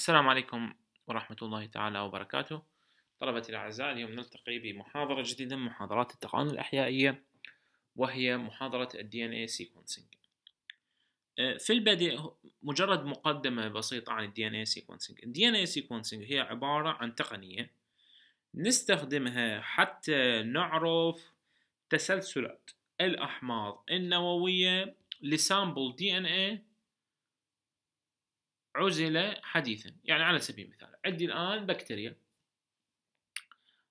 السلام عليكم ورحمة الله تعالى وبركاته طلبتي الأعزاء اليوم نلتقي بمحاضرة جديدة من محاضرات التقانون الأحيائية وهي محاضرة ال DNA sequencing أه، في البدء مجرد مقدمة بسيطة عن ال DNA sequencing ال DNA sequencing هي عبارة عن تقنية نستخدمها حتى نعرف تسلسلات الأحماض النووية لسامبل DNA عزل حديثا يعني على سبيل المثال عندي الآن بكتيريا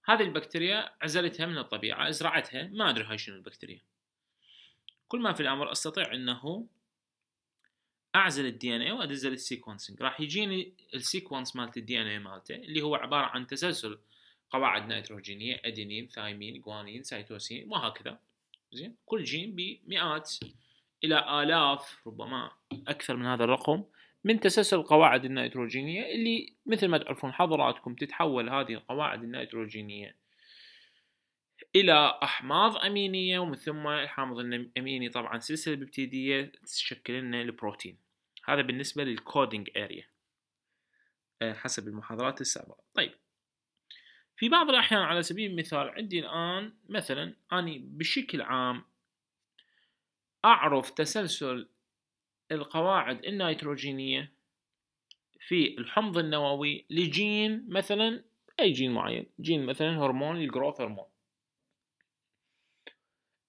هذه البكتيريا عزلتها من الطبيعة ازرعتها ما أدري هاي شنو البكتيريا كل ما في الأمر أستطيع أنه أعزل الدي إن إي وأدزل السيكونسنج راح يجيني السيكونس مالت الدي إن إي مالته اللي هو عبارة عن تسلسل قواعد نيتروجينية أدينين ثايمين جوانين سيتوسين وهكذا زين كل جين بمئات إلى آلاف ربما أكثر من هذا الرقم من تسلسل القواعد النيتروجينية اللي مثل ما تعرفون حضراتكم تتحول هذه القواعد النيتروجينية إلى أحماض أمينية ومن ثم الحامض الأميني طبعا سلسلة ببتيدية تشكل لنا البروتين هذا بالنسبة للكودينج أريا آه، حسب المحاضرات السابقة طيب في بعض الأحيان على سبيل المثال عندي الآن مثلا أني بشكل عام أعرف تسلسل القواعد النيتروجينية في الحمض النووي لجين مثلا أي جين معين جين مثلا هرمون الجروث هرمون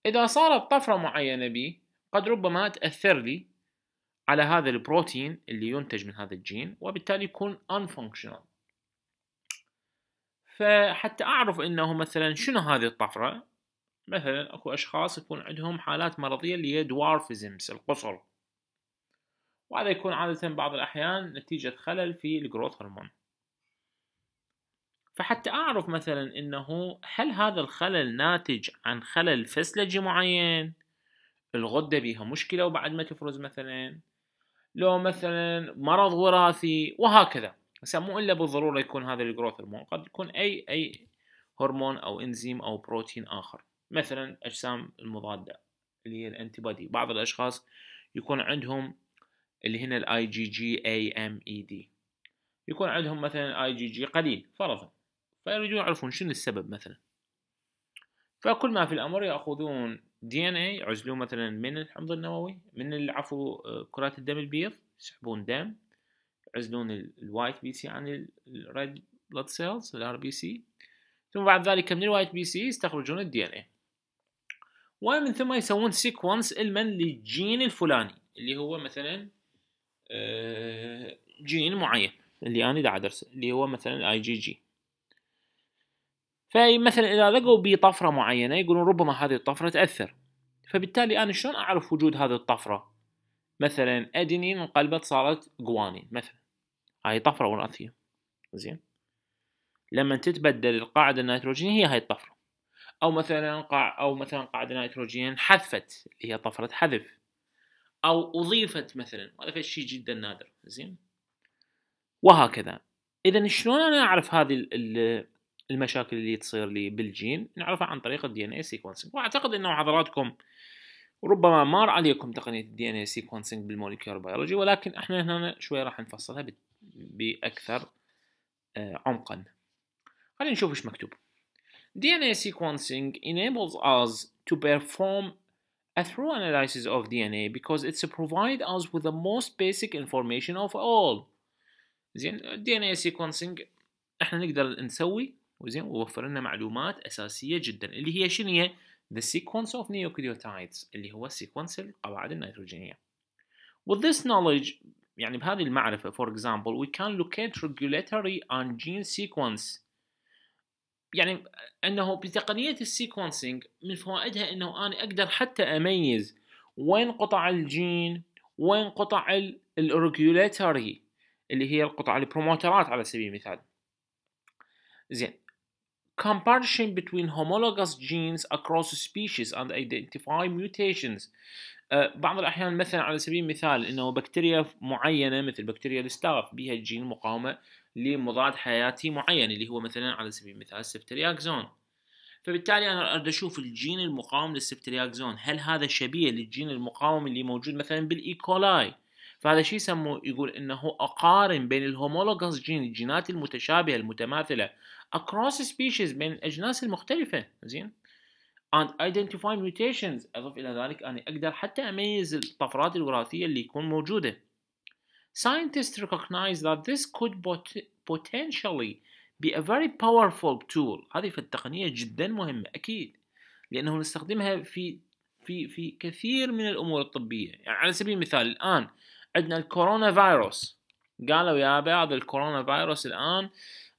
إذا صارت طفرة معينة بي قد ربما تأثر لي على هذا البروتين اللي ينتج من هذا الجين وبالتالي يكون unfunctional فحتى أعرف أنه مثلا شنو هذه الطفرة مثلا أكو أشخاص يكون عندهم حالات مرضية اللي هي دوارفزمز القصر وهذا يكون عادة بعض الأحيان نتيجة خلل في الجروث هرمون فحتى أعرف مثلا أنه هل هذا الخلل ناتج عن خلل فسلجي معين الغدة بيها مشكلة وبعد ما تفرز مثلا لو مثلا مرض وراثي وهكذا بس مو إلا بالضرورة يكون هذا الجروث هرمون قد يكون أي أي هرمون أو إنزيم أو بروتين آخر مثلا أجسام المضادة اللي هي الأنتي بادي بعض الأشخاص يكون عندهم اللي هنا ال IgG AMED يكون عندهم مثلا IgG قليل فرضا فيريدون يعرفون شنو السبب مثلا فكل ما في الامر ياخذون DNA يعزلون مثلا من الحمض النووي من العفو آه، كرات الدم البيض يسحبون دم يعزلون الوايت بي سي عن الريد بلاد سيلز الار بي سي ثم بعد ذلك من الوايت بي سي يستخرجون الدي ان اي ومن ثم يسوون سيكونس المن للجين الفلاني اللي هو مثلا آه، جين معين اللي انا دا ادرسه اللي هو مثلا الاي جي جي فمثلا اذا لقوا بي طفره معينه يقولون ربما هذه الطفره تاثر فبالتالي انا شلون اعرف وجود هذه الطفره مثلا ادينين انقلبت صارت جوانين مثلا هاي طفره وراثيه زين لما تتبدل القاعده النيتروجينيه هي هاي الطفره او مثلا قاع او مثلا قاعده نيتروجين حذفت اللي هي طفره حذف او اضيفت مثلا وهذا شيء جدا نادر زين وهكذا اذا شلون انا اعرف هذه المشاكل اللي تصير لي بالجين نعرفها عن طريق الدي ان اي سيكونسنج واعتقد انه حضراتكم ربما مر عليكم تقنيه الدي ان اي سيكونسنج بالموليكيور بيولوجي ولكن احنا هنا شوي راح نفصلها باكثر آه، عمقا خلينا نشوف ايش مكتوب DNA sequencing enables us to perform a thorough analysis of DNA because it's provide us with the most basic information of all زين DNA sequencing احنا نقدر نسوي وزين ووفر لنا معلومات أساسية جدا اللي هي شنو هي the sequence of nucleotides اللي هو sequence القواعد nitrogen. with this knowledge يعني بهذه المعرفة for example we can locate regulatory and gene sequence يعني انه بتقنيه السيكونسينج من فوائدها انه انا اقدر حتى اميز وين قطع الجين وين قطع الاورجيولاتوري اللي هي القطع البروموترات على سبيل المثال زين comparison between homologous genes across species and identify mutations uh, بعض الأحيان مثلا على سبيل المثال أنه بكتيريا معينة مثل بكتيريا الستاف بها جين مقاومة لمضاد حياتي معين اللي هو مثلا على سبيل المثال السبترياكزون فبالتالي انا اريد اشوف الجين المقاوم للسبترياكزون هل هذا شبيه للجين المقاوم اللي موجود مثلا بالايكولاي فهذا شيء يسموه يقول انه اقارن بين الهومولوجاس جين الجينات المتشابهه المتماثله across species بين الاجناس المختلفه زين and identify mutations اضف الى ذلك اني اقدر حتى اميز الطفرات الوراثيه اللي يكون موجوده scientists recognize that this could pot potentially be a very powerful tool هذه التقنية جدا مهمة أكيد لأنه نستخدمها في في في كثير من الأمور الطبية يعني على سبيل المثال الآن عندنا الكورونا فيروس قالوا يا بعض الكورونا فيروس الآن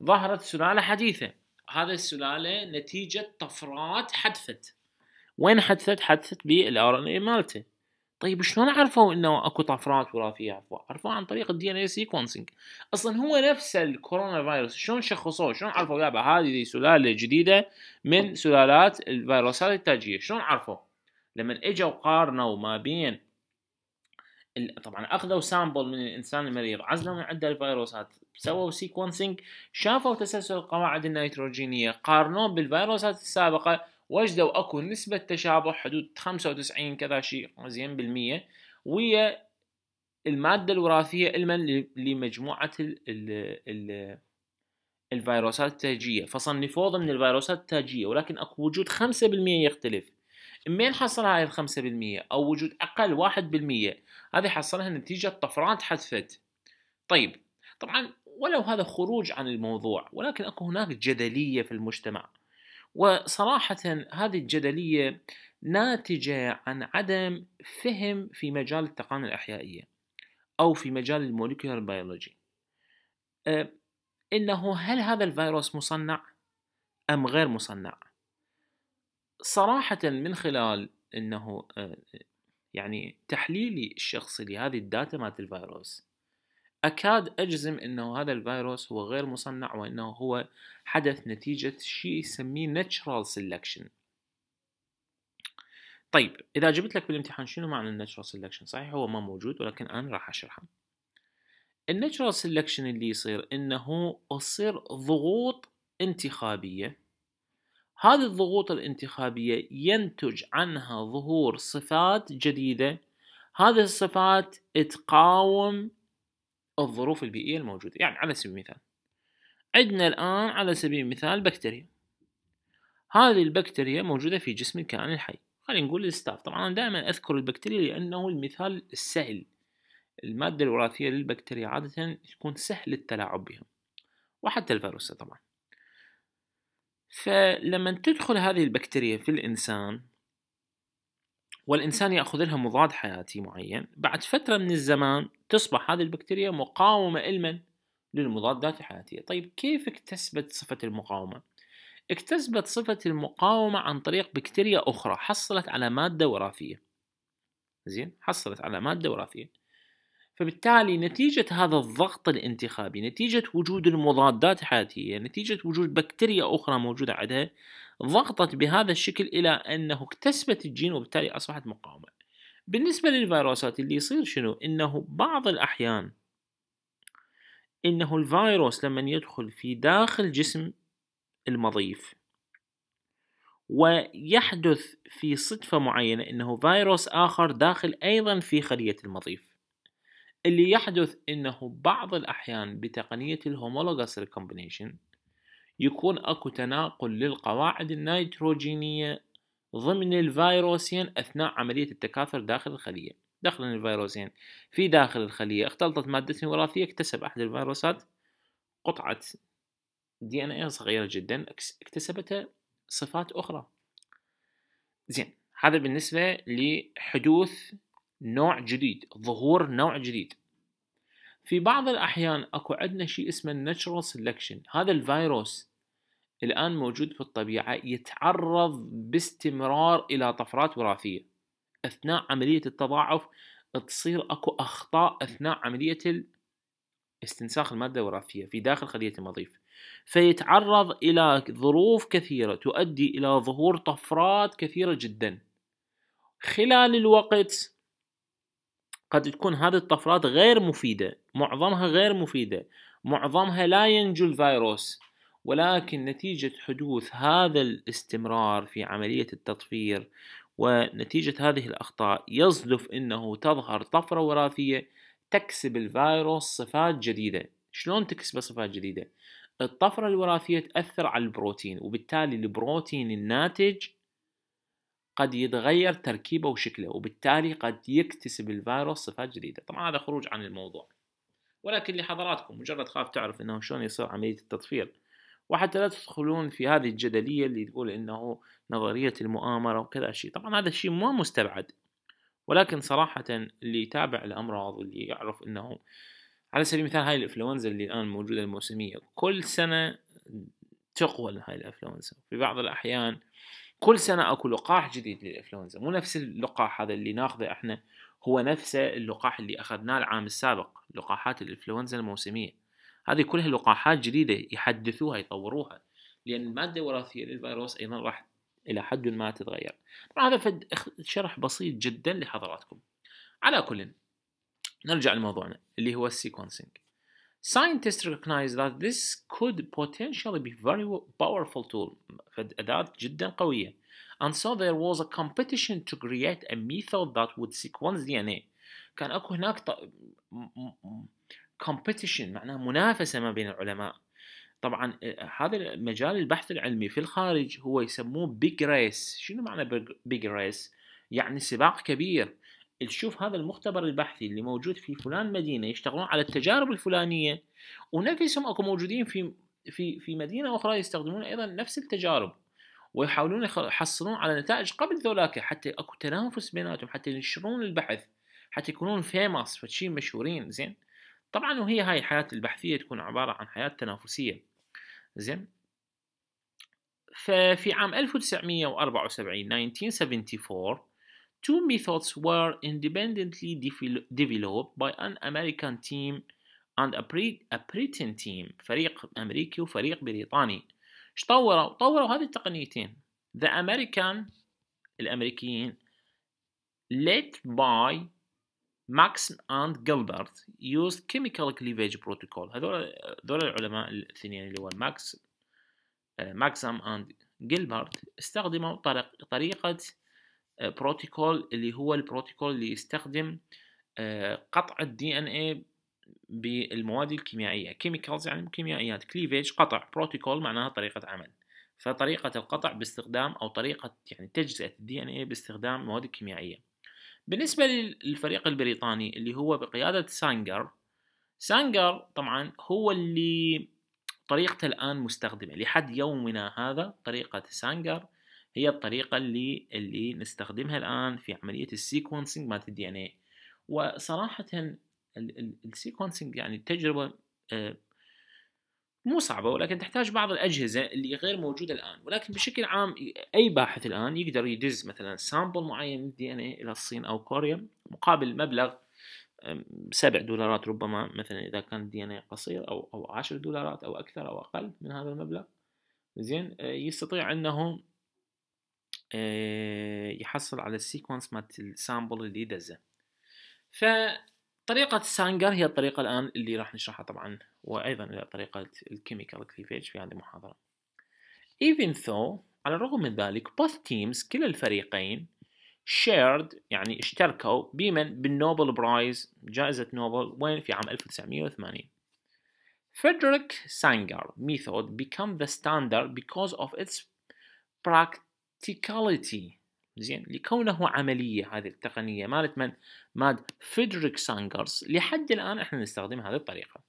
ظهرت سلالة حديثة هذا السلالة نتيجة طفرات حدثت وين حدثت؟ حدثت بالار ان اي مالته طيب شلون عرفوا انه اكو طفرات وراثيه عفوا عرفوها عن طريق الدي ان اي سيكونسنج اصلا هو نفسه الكورونا فيروس شلون شخصوه شلون عرفوا يابا هذه سلاله جديده من سلالات الفيروسات التاجيه شلون عرفوا لما اجوا قارنوا ما بين طبعا اخذوا سامبل من الانسان المريض عزلوا من عنده الفيروسات سووا سيكونسنج شافوا تسلسل القواعد النيتروجينيه قارنوه بالفيروسات السابقه وجدوا اكو نسبة تشابه حدود 95 كذا شيء زين بالمية ويا المادة الوراثية علما لمجموعة ال ال ال الفيروسات التاجية فصنفوه ضمن الفيروسات التاجية ولكن اكو وجود 5% يختلف منين حصل هاي الخمسة بالمية أو وجود أقل واحد بالمية هذه حصلها نتيجة طفرات حذفت طيب طبعا ولو هذا خروج عن الموضوع ولكن أكو هناك جدلية في المجتمع وصراحة هذه الجدلية ناتجة عن عدم فهم في مجال التقانة الأحيائية أو في مجال الموليكولار بيولوجي أه، إنه هل هذا الفيروس مصنع أم غير مصنع صراحة من خلال أنه أه، يعني تحليلي الشخصي لهذه الداتا مالت الفيروس أكاد أجزم أنه هذا الفيروس هو غير مصنع وأنه هو حدث نتيجة شيء يسميه natural selection طيب إذا جبت لك بالامتحان شنو معنى natural selection صحيح هو ما موجود ولكن أنا راح أشرحه الناتشرال selection اللي يصير أنه تصير ضغوط انتخابية هذه الضغوط الانتخابية ينتج عنها ظهور صفات جديدة هذه الصفات تقاوم الظروف البيئية الموجودة يعني على سبيل المثال عندنا الآن على سبيل المثال بكتيريا هذه البكتيريا موجودة في جسم الكائن الحي خلينا نقول الستاف طبعا أنا دائما أذكر البكتيريا لأنه المثال السهل المادة الوراثية للبكتيريا عادة تكون سهل التلاعب بها وحتى الفيروس طبعا فلما تدخل هذه البكتيريا في الإنسان والإنسان يأخذ لها مضاد حياتي معين بعد فترة من الزمان تصبح هذه البكتيريا مقاومة علما للمضادات الحياتية طيب كيف اكتسبت صفة المقاومة؟ اكتسبت صفة المقاومة عن طريق بكتيريا أخرى حصلت على مادة وراثية زين حصلت على مادة وراثية فبالتالي نتيجة هذا الضغط الانتخابي نتيجة وجود المضادات الحياتية نتيجة وجود بكتيريا أخرى موجودة عندها ضغطت بهذا الشكل إلى أنه اكتسبت الجين وبالتالي أصبحت مقاومة بالنسبة للفيروسات اللي يصير شنو إنه بعض الأحيان إنه الفيروس لما يدخل في داخل جسم المضيف ويحدث في صدفة معينة أنه فيروس آخر داخل أيضا في خلية المضيف اللي يحدث أنه بعض الأحيان بتقنية الهومولوجاس ريكومبينيشن يكون اكو تناقل للقواعد النيتروجينية ضمن الفيروسين أثناء عملية التكاثر داخل الخلية داخل الفيروسين في داخل الخلية اختلطت مادة وراثية اكتسب أحد الفيروسات قطعة دي ان اي صغيرة جدا اكتسبتها صفات أخرى زين هذا بالنسبة لحدوث نوع جديد ظهور نوع جديد في بعض الأحيان أكو عندنا شيء اسمه natural selection هذا الفيروس الآن موجود في الطبيعة يتعرض باستمرار إلى طفرات وراثية أثناء عملية التضاعف تصير أكو أخطاء أثناء عملية استنساخ المادة الوراثية في داخل خلية المضيف فيتعرض إلى ظروف كثيرة تؤدي إلى ظهور طفرات كثيرة جدا خلال الوقت قد تكون هذه الطفرات غير مفيدة معظمها غير مفيدة معظمها لا ينجو الفيروس ولكن نتيجة حدوث هذا الاستمرار في عملية التطفير ونتيجة هذه الأخطاء يصدف أنه تظهر طفرة وراثية تكسب الفيروس صفات جديدة شلون تكسبه صفات جديدة؟ الطفرة الوراثية تأثر على البروتين وبالتالي البروتين الناتج قد يتغير تركيبه وشكله وبالتالي قد يكتسب الفيروس صفات جديدة طبعا هذا خروج عن الموضوع ولكن لحضراتكم مجرد خاف تعرف انه شلون يصير عملية التطفير وحتى لا تدخلون في هذه الجدلية اللي تقول انه نظرية المؤامرة وكذا شيء طبعا هذا الشيء ما مستبعد ولكن صراحة اللي يتابع الأمراض اللي يعرف أنه على سبيل المثال هاي الإنفلونزا اللي الآن موجودة الموسمية كل سنة تقوى هاي الإنفلونزا في بعض الأحيان كل سنة أكو لقاح جديد للإنفلونزا مو نفس اللقاح هذا اللي ناخذه إحنا هو نفسه اللقاح اللي أخذناه العام السابق لقاحات الإنفلونزا الموسمية هذه كلها لقاحات جديده يحدثوها يطوروها لان الماده الوراثيه للفيروس ايضا راح الى حد ما تتغير طبعا هذا فد شرح بسيط جدا لحضراتكم على كل نرجع لموضوعنا اللي هو السيكونسينج scientists recognize that this could potentially be very powerful tool فد أداة جدا قوية and so there was a competition to create a method that would sequence DNA كان اكو هناك كومبيتيشن معناها منافسه ما بين العلماء طبعا آه، هذا مجال البحث العلمي في الخارج هو يسموه بيج ريس شنو معنى بيج ريس يعني سباق كبير تشوف هذا المختبر البحثي اللي موجود في فلان مدينه يشتغلون على التجارب الفلانيه ونفسهم اكو موجودين في في في مدينه اخرى يستخدمون ايضا نفس التجارب ويحاولون يحصلون على نتائج قبل ذولاك حتى اكو تنافس بيناتهم حتى ينشرون البحث حتى يكونون فيماس فشي مشهورين زين طبعا وهي هاي الحياة البحثية تكون عبارة عن حياة تنافسية زين ففي عام 1974 1974 two methods were independently developed by an American team and a, pre, a Britain team فريق أمريكي وفريق بريطاني ايش طوروا؟ طوروا هذه التقنيتين the American الأمريكيين led by ماكس اند جيلبرت يوز كيميكال كليفج بروتوكول هذول هذول العلماء الاثنين اللي هو ماكس ماكسام اند جيلبرت استخدموا طريق طريقة بروتوكول آه، اللي هو البروتوكول اللي يستخدم آه، قطع الدي ان اي بالمواد الكيميائية كيميكالز يعني كيميائيات كليفيج قطع بروتوكول معناها طريقة عمل فطريقة القطع باستخدام أو طريقة يعني تجزئة الدي ان اي باستخدام مواد كيميائية بالنسبة للفريق البريطاني اللي هو بقيادة سانجر سانجر طبعا هو اللي طريقته الآن مستخدمة لحد يومنا هذا طريقة سانجر هي الطريقة اللي اللي نستخدمها الآن في عملية السيكونسنج مالت الدي ان اي وصراحة السيكونسنج يعني تجربة آه، مو صعبة ولكن تحتاج بعض الأجهزة اللي غير موجودة الآن ولكن بشكل عام أي باحث الآن يقدر يدز مثلا سامبل معين من الدي ان اي إلى الصين أو كوريا مقابل مبلغ سبع دولارات ربما مثلا إذا كان الدي ان اي قصير أو أو 10 دولارات أو أكثر أو أقل من هذا المبلغ زين أه، يستطيع أنه أه، يحصل على السيكونس مال السامبل اللي دزه ف طريقة سانجر هي الطريقة الآن اللي راح نشرحها طبعا وأيضا طريقة الكيميكال كليفيج في هذه المحاضرة even though على الرغم من ذلك both teams كلا الفريقين shared يعني اشتركوا بمن بالنوبل برايز جائزة نوبل وين في عام 1980 Frederick Sanger method became the standard because of its practicality زين لكونه عمليه هذه التقنيه مالت من ماد فيدريك سانجرز لحد الان احنا نستخدم هذه الطريقه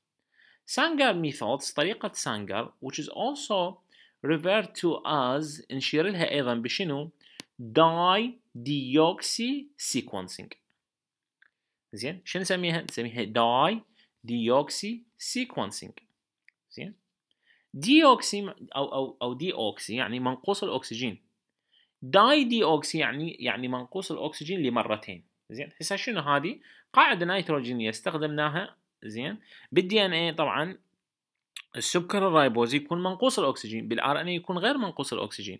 سانجر ميثودز طريقه سانجر which is also referred to as نشير لها ايضا بشنو داي ديوكسي سيكونسينج زين شنو نسميها نسميها داي ديوكسي سيكونسينج زين ديوكسي او او او ديوكسي يعني منقوص الاكسجين داي دي اوكسي يعني يعني منقوص الاكسجين لمرتين زين هسه شنو هذه قاعده نيتروجينيه استخدمناها زين بالدي ان اي طبعا السكر الرايبوزي يكون منقوص الاكسجين بالار ان اي يكون غير منقوص الاكسجين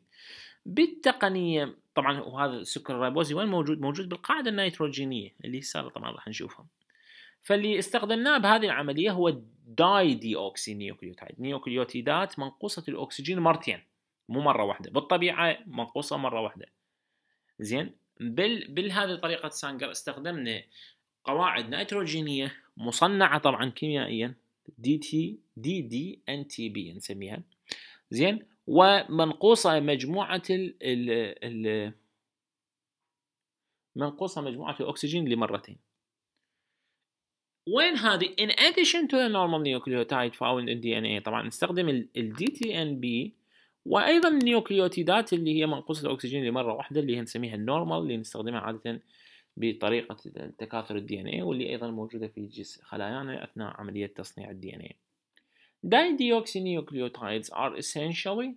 بالتقنيه طبعا وهذا السكر الرايبوزي وين موجود موجود بالقاعده النيتروجينيه اللي هسه طبعا راح نشوفها فاللي استخدمناه بهذه العمليه هو الداي دي اوكسي نيوكليوتايد نيوكليوتيدات منقوصه الاكسجين مرتين مو مره واحده بالطبيعه منقوصه مره واحده زين بال بالهذه طريقه سانجر استخدمنا قواعد نيتروجينيه مصنعه طبعا كيميائيا دي تي دي دي ان تي بي نسميها زين ومنقوصه مجموعه ال ال منقوصه مجموعه الاكسجين لمرتين وين هذه in addition to the normal nucleotide found in DNA طبعا نستخدم ال DTNB وايضا النيوكليوتيدات اللي هي منقوصه الاكسجين لمره واحده اللي هي نسميها النورمال اللي نستخدمها عاده بطريقه تكاثر الدي ان اي واللي ايضا موجوده في جسم خلايانا اثناء عمليه تصنيع الدي ان اي Didioxynucleotides are essentially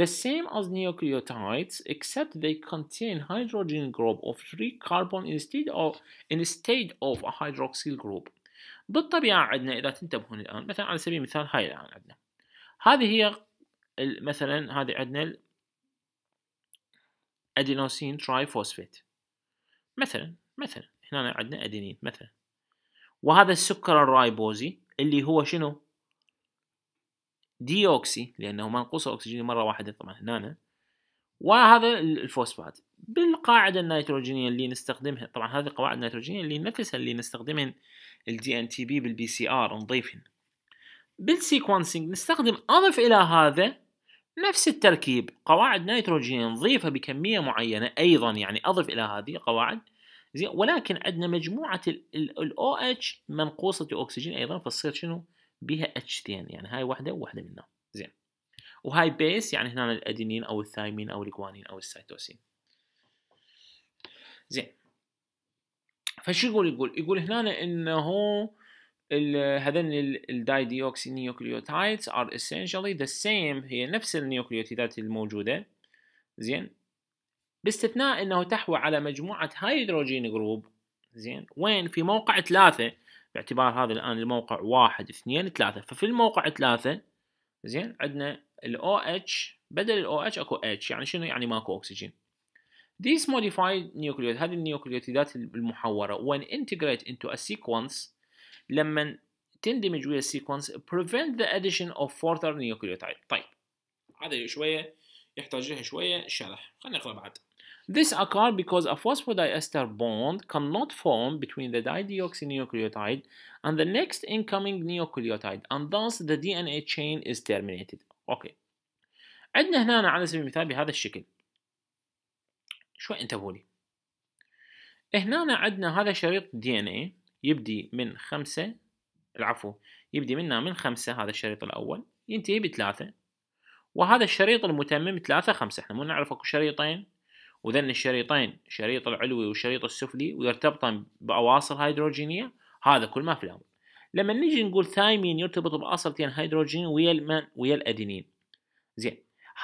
the same as nucleotides except they contain hydrogen group of three carbon instead of instead of a hydroxyl group. بالطبيعة عندنا إذا تنتبهون الآن مثلا على سبيل المثال هاي الآن عندنا هذه هي مثلا هذه عندنا الادينوسين تراي فوسفيت مثلا مثلا هنا عندنا ادينين مثلا وهذا السكر الرايبوزي اللي هو شنو ديوكسي لانه منقوص الاكسجين مره واحده طبعا هنا وهذا الفوسفات بالقاعده النيتروجينيه اللي نستخدمها طبعا هذه القواعد النيتروجينيه اللي نفسها اللي نستخدمها الدي ان تي بي بالبي سي ار نضيفهن بالسيكونسنج نستخدم اضف الى هذا نفس التركيب قواعد نيتروجين ضيفة بكميه معينه ايضا يعني اضف الى هذه قواعد زين ولكن عندنا مجموعه الاو OH منقوصه اكسجين ايضا فتصير شنو؟ بها h 2 يعني هاي واحده وواحده منها زين وهاي بيس يعني هنا الادينين او الثايمين او الجوانين او السيتوسين زين فشو يقول يقول يقول هنا انه هذين ديوكسي نيوكليوتايدز ار اسينشالي ذا سيم هي نفس النيوكليوتيدات الموجودة زين باستثناء انه تحوي على مجموعة هيدروجين جروب زين وين في موقع ثلاثة باعتبار هذا الان الموقع واحد اثنين ثلاثة ففي الموقع ثلاثة زين عندنا ال OH بدل ال OH اكو H يعني شنو يعني ماكو اكسجين These modified nucleotides هذه النيوكليوتيدات المحورة when integrate into a sequence لما تندمج ويا السيكونس prevent the addition of further nucleotide طيب هذا شويه يحتاج لها شويه شرح خلينا نقرا بعد This occurs because a phosphodiester bond cannot form between the dideoxynucleotide and the next incoming nucleotide and thus the DNA chain is terminated. اوكي. عندنا هنا على سبيل المثال بهذا الشكل. شوي انتبهوا لي. هنا عندنا هذا شريط DNA يبدي من خمسة العفو يبدي منها من خمسة هذا الشريط الأول ينتهي بثلاثة وهذا الشريط المتمم ثلاثة خمسة احنا مو نعرف اكو شريطين وذن الشريطين شريط العلوي والشريط السفلي ويرتبطان بأواصر هيدروجينية هذا كل ما في الأمر لما نجي نقول ثايمين يرتبط بأصلتين هيدروجين ويا ويا الأدينين زين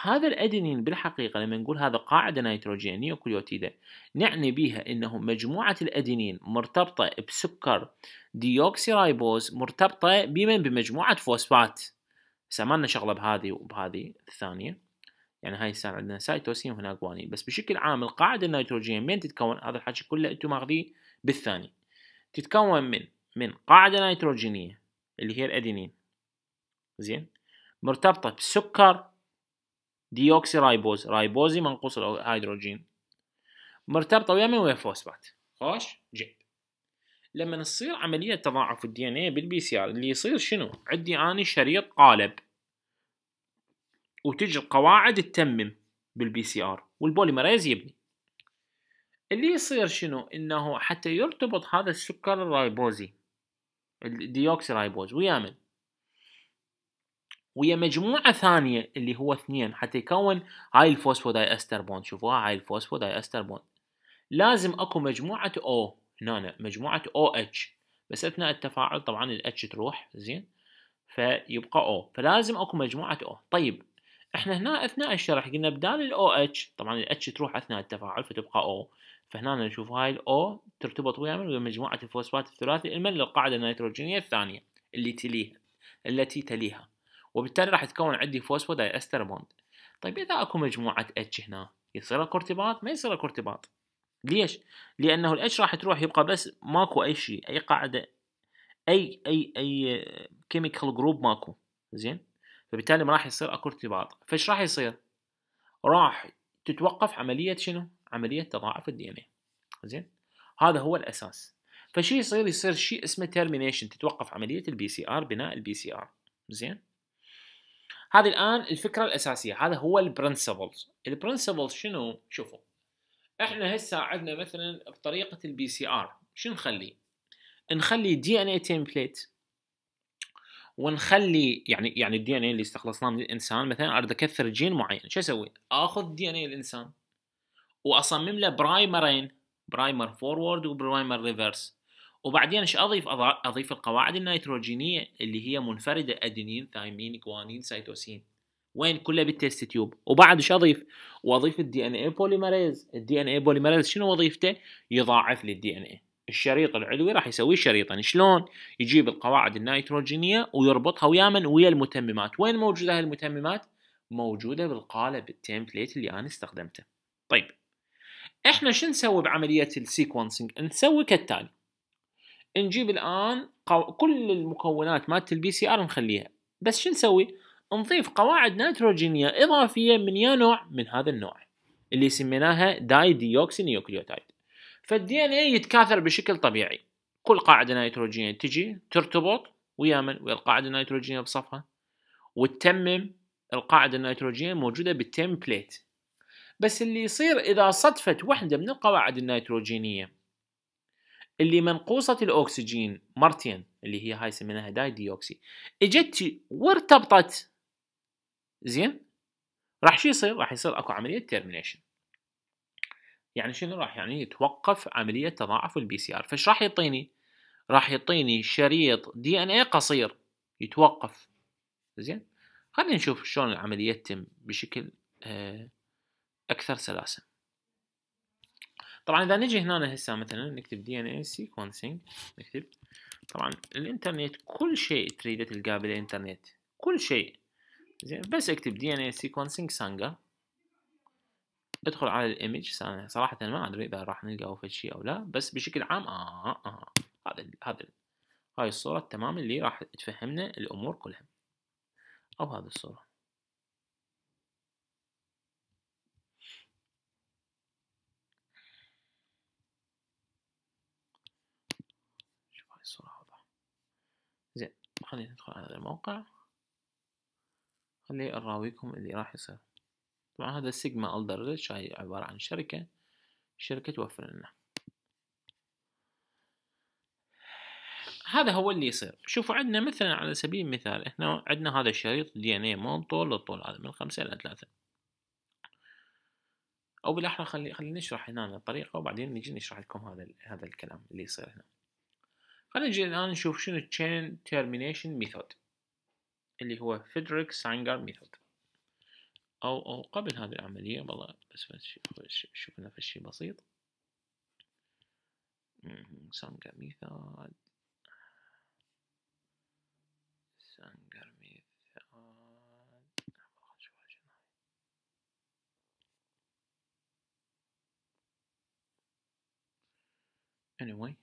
هذا الأدينين بالحقيقة لما نقول هذا قاعدة نيتروجينية كليوتيدة نعني بها أنه مجموعة الأدينين مرتبطة بسكر ديوكسيرايبوز مرتبطة بمن بمجموعة فوسفات سمعنا ما لنا شغلة بهذه وبهذه الثانية يعني هاي صار عندنا سايتوسين وهنا جوانين بس بشكل عام القاعدة النيتروجينية من تتكون هذا الحكي كله أنتم ماخذيه بالثاني تتكون من من قاعدة نيتروجينية اللي هي الأدينين زين مرتبطة بسكر ديوكسي رايبوز رايبوزي منقوص الهيدروجين مرتبطه ويا من ويا فوسفات خوش جيب لما تصير عمليه تضاعف الدي ان اي بالبي سي ار اللي يصير شنو عندي اني شريط قالب وتجي القواعد تتمم بالبي سي ار والبوليمريز يبني اللي يصير شنو انه حتى يرتبط هذا السكر الرايبوزي الديوكسي رايبوز ويا من ويا مجموعه ثانيه اللي هو اثنين حتى يكون هاي داي استر بوند شوفوها هاي داي استر بوند لازم اكو مجموعه او هنا مجموعه او اتش بس اثناء التفاعل طبعا الاتش تروح زين فيبقى او فلازم اكو مجموعه او طيب احنا هنا اثناء الشرح قلنا بدال الاو اتش طبعا الاتش تروح اثناء التفاعل فتبقى او فهنا نشوف هاي الاو ترتبط ويا من ويا مجموعه الفوسفات الثلاثي المن للقاعده النيتروجينيه الثانيه اللي تليها التي تليها وبالتالي راح يتكون عندي فوسفوداي استر بوند طيب اذا اكو مجموعه اتش هنا يصير اكو ارتباط ما يصير اكو ارتباط ليش لانه الاتش راح تروح يبقى بس ماكو اي شيء اي قاعده اي اي اي كيميكال جروب ماكو زين فبالتالي ما راح يصير اكو ارتباط فايش راح يصير راح تتوقف عمليه شنو عمليه تضاعف الدي ان اي زين هذا هو الاساس فشي يصير يصير شيء اسمه تيرمينيشن تتوقف عمليه البي سي ار بناء البي سي ار زين هذه الان الفكره الاساسيه هذا هو البرنسبلز البرنسبلز شنو شوفوا احنا هسه عندنا مثلا بطريقه البي سي ار شو نخلي نخلي دي ان اي تمبليت ونخلي يعني يعني الدي ان اي اللي استخلصناه من الانسان مثلا اريد اكثر جين معين شو اسوي اخذ دي ان اي الانسان واصمم له برايمرين برايمر فورورد وبرايمر ريفرس وبعدين ايش اضيف؟ اضيف القواعد النيتروجينيه اللي هي منفرده ادينين ثايمين جوانين سيتوسين وين كلها بالتيست تيوب وبعد ايش اضيف؟ واضيف الدي ان اي بوليمريز، الدي ان اي بوليمريز شنو وظيفته؟ يضاعف لي الدي ان اي، الشريط العلوي راح يسوي شريطا، يعني شلون؟ يجيب القواعد النيتروجينيه ويربطها ويا من؟ ويا المتممات، وين موجوده هاي المتممات؟ موجوده بالقالب التمبليت اللي انا استخدمته. طيب احنا شو نسوي بعمليه السيكونسنج؟ نسوي كالتالي نجيب الان كل المكونات مالت البي سي ار نخليها بس شو نسوي؟ نضيف قواعد نيتروجينية إضافية من يا نوع من هذا النوع اللي سميناها داي ديوكسي نيوكليوتايد فالدي ان اي يتكاثر بشكل طبيعي كل قاعدة نيتروجينية تجي ترتبط ويا من ويا القاعدة النيتروجينية بصفها وتتمم القاعدة النيتروجينية موجودة بالتمبليت بس اللي يصير إذا صدفت وحدة من القواعد النيتروجينية اللي منقوصه الاكسجين مرتين اللي هي هاي سميناها داي ديوكسي اجت وارتبطت زين راح شو يصير؟ راح يصير اكو عمليه تيرمينيشن يعني شنو راح يعني يتوقف عمليه تضاعف البي سي ار فايش راح يعطيني؟ راح يعطيني شريط دي ان اي قصير يتوقف زين خلينا نشوف شلون العمليه تتم بشكل آه، اكثر سلاسه طبعا اذا نجي هنا هسه مثلا نكتب دي ان اي سيكونسينج نكتب طبعا الانترنت كل شيء تريده تلقاه بالانترنت كل شيء زين بس اكتب دي ان اي سيكونسينج سانجا ادخل على الايمج صراحه ما ادري اذا راح نلقى في شيء او لا بس بشكل عام اه اه, آه، هذا هذا هاي الصوره تمام اللي راح تفهمنا الامور كلها او هذه الصوره خلينا ندخل على هذا الموقع خلي أراويكم اللي راح يصير طبعا هذا سيجما ألدر ريتش هاي عبارة عن شركة شركة توفر لنا هذا هو اللي يصير شوفوا عندنا مثلا على سبيل المثال احنا عندنا هذا الشريط دي ان اي مون طول للطول هذا من خمسة الى ثلاثة او بالاحرى خلي خلينا نشرح هنا الطريقة وبعدين نجي نشرح لكم هذا هذا الكلام اللي يصير هنا خلينا نجي الآن نشوف شنو chain termination method اللي هو فيدريك سانجر ميثود أو أو قبل هذه العملية والله بس شوفنا في شيء بسيط سانجر ميثود سانجر anyway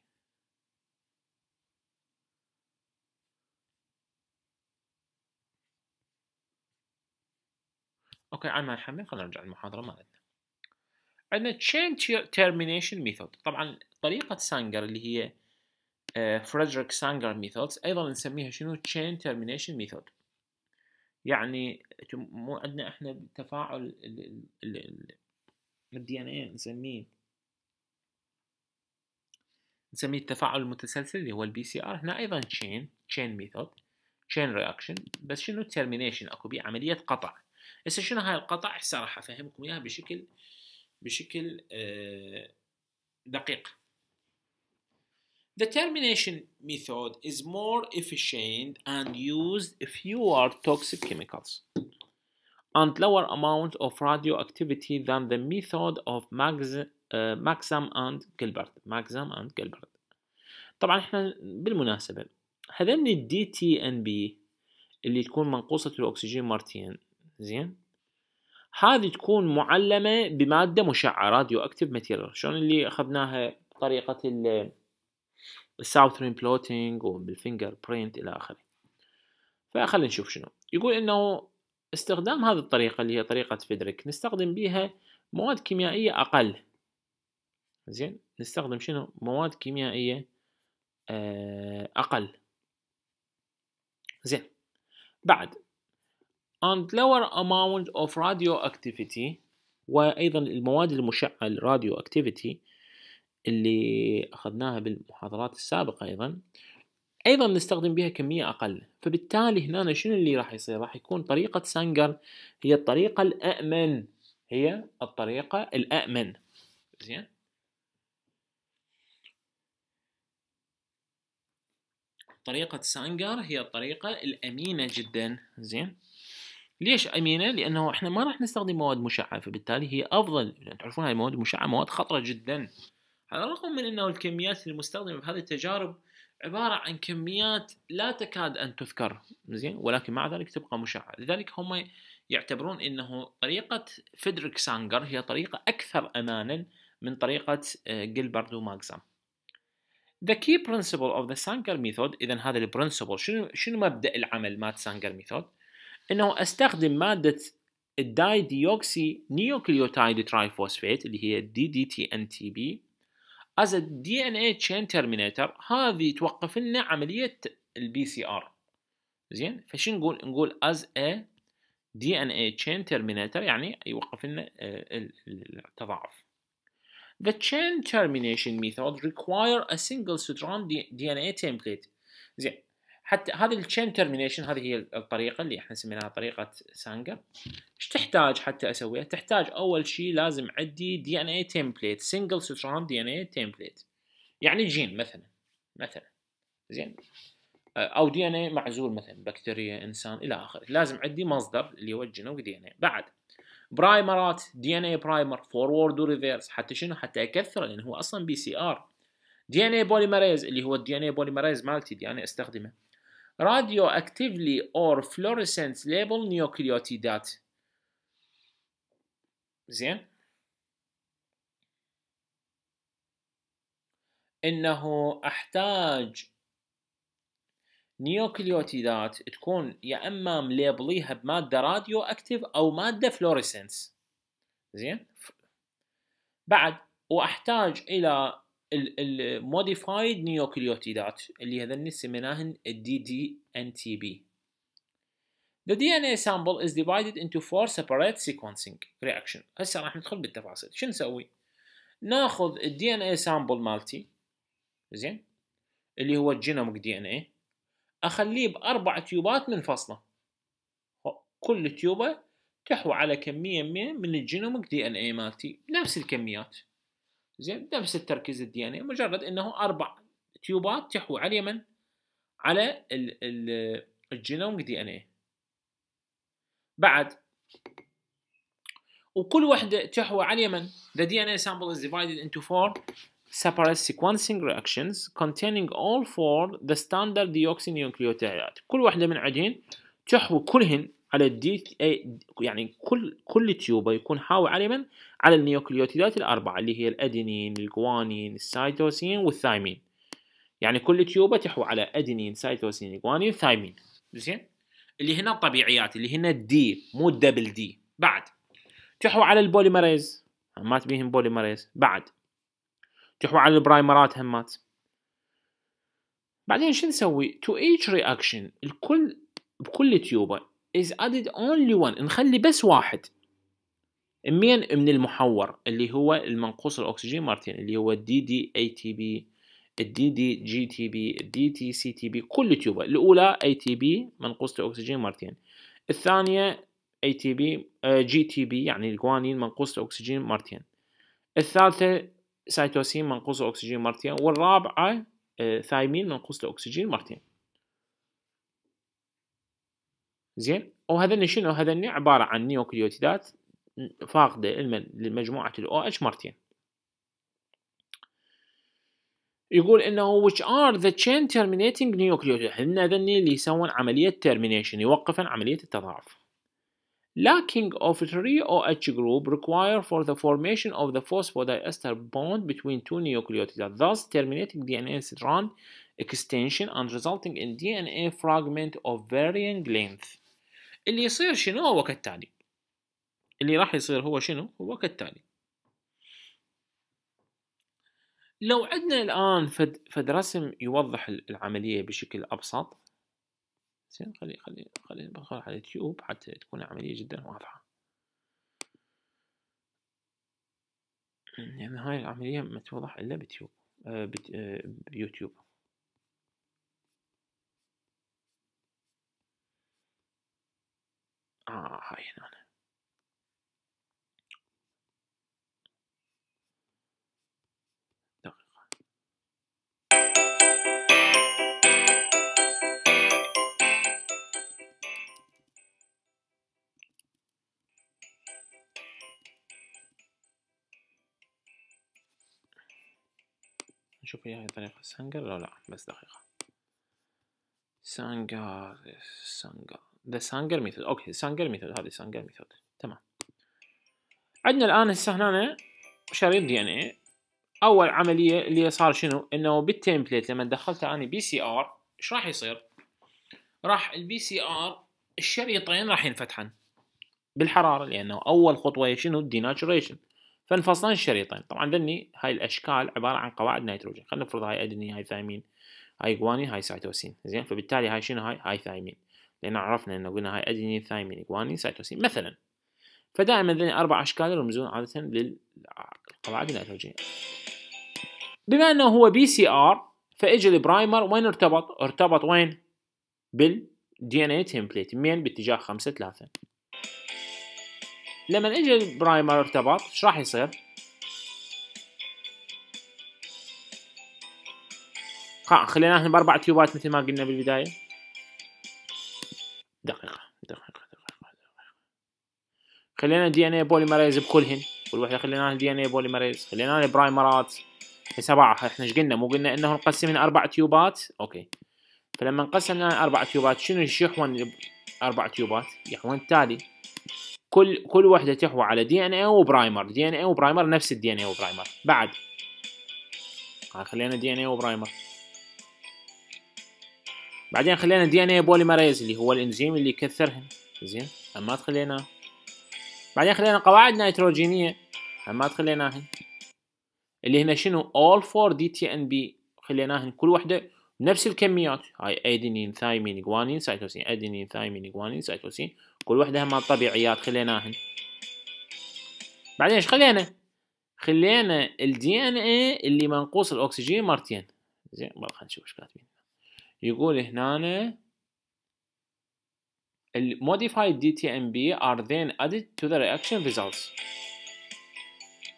اوكي على ما نحمل خلينا نرجع للمحاضره مالتنا عندنا تشين تيرمينيشن ميثود طبعا طريقه سانجر اللي هي فريدريك سانجر ميثودز ايضا نسميها شنو تشين تيرمينيشن ميثود يعني مو عندنا احنا التفاعل الدي ان اي نسميه نسميه التفاعل المتسلسل اللي هو البي سي ار هنا ايضا تشين تشين ميثود تشين رياكشن بس شنو تيرمينيشن اكو بيه عمليه قطع هسه شنو هاي القطع هسه راح افهمكم اياها بشكل بشكل دقيق The termination method is more efficient and used fewer toxic chemicals and lower amount of radioactivity than the method of Maxam and Gilbert Maxam and Gilbert طبعا احنا بالمناسبة هذول الدي تي ان بي اللي تكون منقوصة الأكسجين مرتين زين هذه تكون معلمه بماده مشعه راديو اكتيف ماتيريال شلون اللي اخذناها بطريقه الساوثرين بلوتينج وبالفينجر برينت الى اخره فخلينا نشوف شنو يقول انه استخدام هذه الطريقه اللي هي طريقه فيدريك نستخدم بها مواد كيميائيه اقل زين نستخدم شنو مواد كيميائيه آه، اقل زين بعد and lower amount of radioactivity وأيضا المواد المشعة الراديو activity اللي أخذناها بالمحاضرات السابقة أيضا أيضا نستخدم بها كمية أقل فبالتالي هنا شنو اللي راح يصير راح يكون طريقة سانجر هي الطريقة الأأمن هي الطريقة الأأمن زين طريقة سانجر هي الطريقة الأمينة جدا زين ليش امينه؟ لانه احنا ما راح نستخدم مواد مشعه فبالتالي هي افضل تعرفون هاي المواد المشعه مواد خطره جدا على الرغم من انه الكميات المستخدمه في هذه التجارب عباره عن كميات لا تكاد ان تذكر زين ولكن مع ذلك تبقى مشعه لذلك هم يعتبرون انه طريقه فيدريك سانجر هي طريقه اكثر امانا من طريقه آه، جيلبرد وماكسام The key principle of the Sanger method إذا هذا البرنسبل شنو شنو مبدأ العمل مات سانجر ميثود؟ انه استخدم ماده الداي ديوكسي نيوكليوتايد تراي فوسفيت اللي هي الدي دي تي ان تي بي از دي ان اي تشين ترمينيتر هذه توقف لنا عمليه البي سي ار زين فش نقول نقول از ا دي ان اي تشين ترمينيتر يعني يوقف لنا آه، التضاعف The chain termination method require a single strand DNA template. زين حتى هذه التشين ترمينيشن هذه هي الطريقه اللي احنا سميناها طريقه سانجر ايش تحتاج حتى اسويها تحتاج اول شيء لازم عندي دي ان اي تمبليت سنجل سترون دي ان اي تمبليت يعني جين مثلا مثلا زين او دي ان اي معزول مثلا بكتيريا انسان الى اخره لازم عندي مصدر اللي هو الجينوم دي ان اي بعد برايمرات دي ان اي برايمر فورورد وريفيرس حتى شنو حتى اكثره لان هو اصلا بي سي ار دي ان اي بوليمريز اللي هو الدي ان اي بوليمريز مالتي دي ان اي استخدمه radioactively or fluorescent label nucleotidات زين انه احتاج نيوكليوتيدات تكون يا اما مليبليها بماده راديو اكتف او ماده فلوريسنس زين بعد واحتاج الى الموديفايد نيوكليوتيدات اللي هذن سميناهن الدي دي ان تي بي The DNA sample is divided into four separate sequencing reaction هسه راح ندخل بالتفاصيل شو نسوي؟ ناخذ ال DNA sample مالتي زين اللي هو الجينومك دي ان اي اخليه باربع تيوبات منفصله كل تيوبه تحوى على كميه من الجينومك دي ان اي مالتي نفس الكميات زين نفس التركيز الدي ان اي مجرد انه اربع تيوبات تحوي على اليمن على الجينوم دي ان اي بعد وكل وحده تحوي على اليمن the DNA sample is divided into four separate sequencing reactions containing all four the standard deoxynucleotides كل واحدة من عندهن تحوي كلهن على الدي يعني كل كل تيوبه يكون حاوي على من؟ على النيوكليوتيدات الاربعه اللي هي الادينين، الجوانين، السيتوسين والثايمين. يعني كل تيوبه تحوي على ادينين، سيتوسين، جوانين، ثايمين. زين؟ اللي هنا الطبيعيات اللي هنا الدي مو الدبل دي بعد تحوي على البوليمريز همات بيهم بوليمريز بعد تحوي على البرايمرات همات بعدين شو نسوي؟ تو ايتش رياكشن الكل بكل تيوبه is added only one نخلي بس واحد منين من المحور اللي هو المنقوص الاكسجين مرتين اللي هو الدي دي اي تي بي الدي دي جي تي بي الدي تي سي تي بي كل تيوبه الاولى اي تي بي منقوص الاكسجين مرتين الثانيه اي تي بي جي تي بي يعني الجوانين منقوص الاكسجين مرتين الثالثه سيتوسين منقوص الاكسجين مرتين والرابعه آه، ثايمين منقوص الاكسجين مرتين زين وهذني شنو هذني عباره عن نيوكليوتيدات فاقده لمجموعه الاو اتش مرتين يقول انه which are the chain terminating nucleotides هن هذني اللي يسوون عمليه termination يوقفن عمليه التضاعف lacking of three OH group require for the formation of the phosphodiester bond between two nucleotides, thus terminating DNA strand extension and resulting in DNA fragment of varying length. اللي يصير شنو هو كالتالي اللي راح يصير هو شنو هو كالتالي لو عندنا الآن فد, فد رسم يوضح العملية بشكل أبسط زين خلي خلي خلي ندخل على اليوتيوب حتى تكون عملية جدا واضحة لأن يعني هاي العملية ما توضح إلا بتيوب آه بت آه بيوتيوب آه هاي اه، يعني هنا أنا. دقيقة نشوف هاي طريقة سانجر لو لا بس دقيقة سانجر سانجر ذا سانجر ميثود اوكي سانجر ميثود هذه سانجر ميثود تمام عندنا الان هسه هنا شريط دي ان اي اول عمليه اللي صار شنو انه بالتمبليت لما دخلته انا بي سي ار ايش راح يصير راح البي سي ار الشريطين راح ينفتحن بالحراره لانه اول خطوه شنو الديناتشوريشن فانفصلان الشريطين طبعا ذني هاي الاشكال عباره عن قواعد نيتروجين خلينا نفرض هاي ادينين هاي ثايمين هاي جوانين هاي سيتوسين زين فبالتالي هاي شنو هاي هاي ثايمين لأن عرفنا أنه قلنا هاي أدينين ثايمين جوانين سيتوسين مثلا فدائما ذني أربع أشكال يرمزون عادة للقواعد النيتروجين بما أنه هو بي سي آر فاجى البرايمر وين ارتبط؟ ارتبط وين؟ بالدي ان اي تمبليت من باتجاه 5 3 لما اجى البرايمر ارتبط ايش راح يصير؟ خليناهن باربع تيوبات مثل ما قلنا بالبدايه دقيقة دقيقة دقيقة دقيقة خلينا دي ان اي بوليميريز بكلهن كل وحدة خلينا دي ان اي بوليميريز خلينا البرايمرات سبعة احنا ايش قلنا مو قلنا انه من اربع تيوبات اوكي فلما انقسمنا اربع تيوبات شنو يحون اربع تيوبات يحون التالي كل كل وحده تحوى على دي ان اي وبرايمر دي ان اي وبرايمر نفس الدي ان اي وبرايمر بعد آه، خلينا دي ان اي وبرايمر بعدين خلينا دي ان اي بوليمريز اللي هو الانزيم اللي يكثرهن زين اما تخليناه بعدين خلينا قواعد نيتروجينيه اما تخليناهن اللي هنا شنو اول 4 دي تي ان بي خليناهن كل وحده نفس الكميات هاي ايدينين ثايمين جوانين سايتوسين ايدينين ثايمين جوانين سايتوسين كل وحده هم طبيعيات خليناهن بعدين ايش خلينا خلينا الدي ان اي اللي منقوص الاكسجين مرتين زين خلينا نشوف ايش كاتبين يقول هنا ال modified DTMB are then added to the reaction results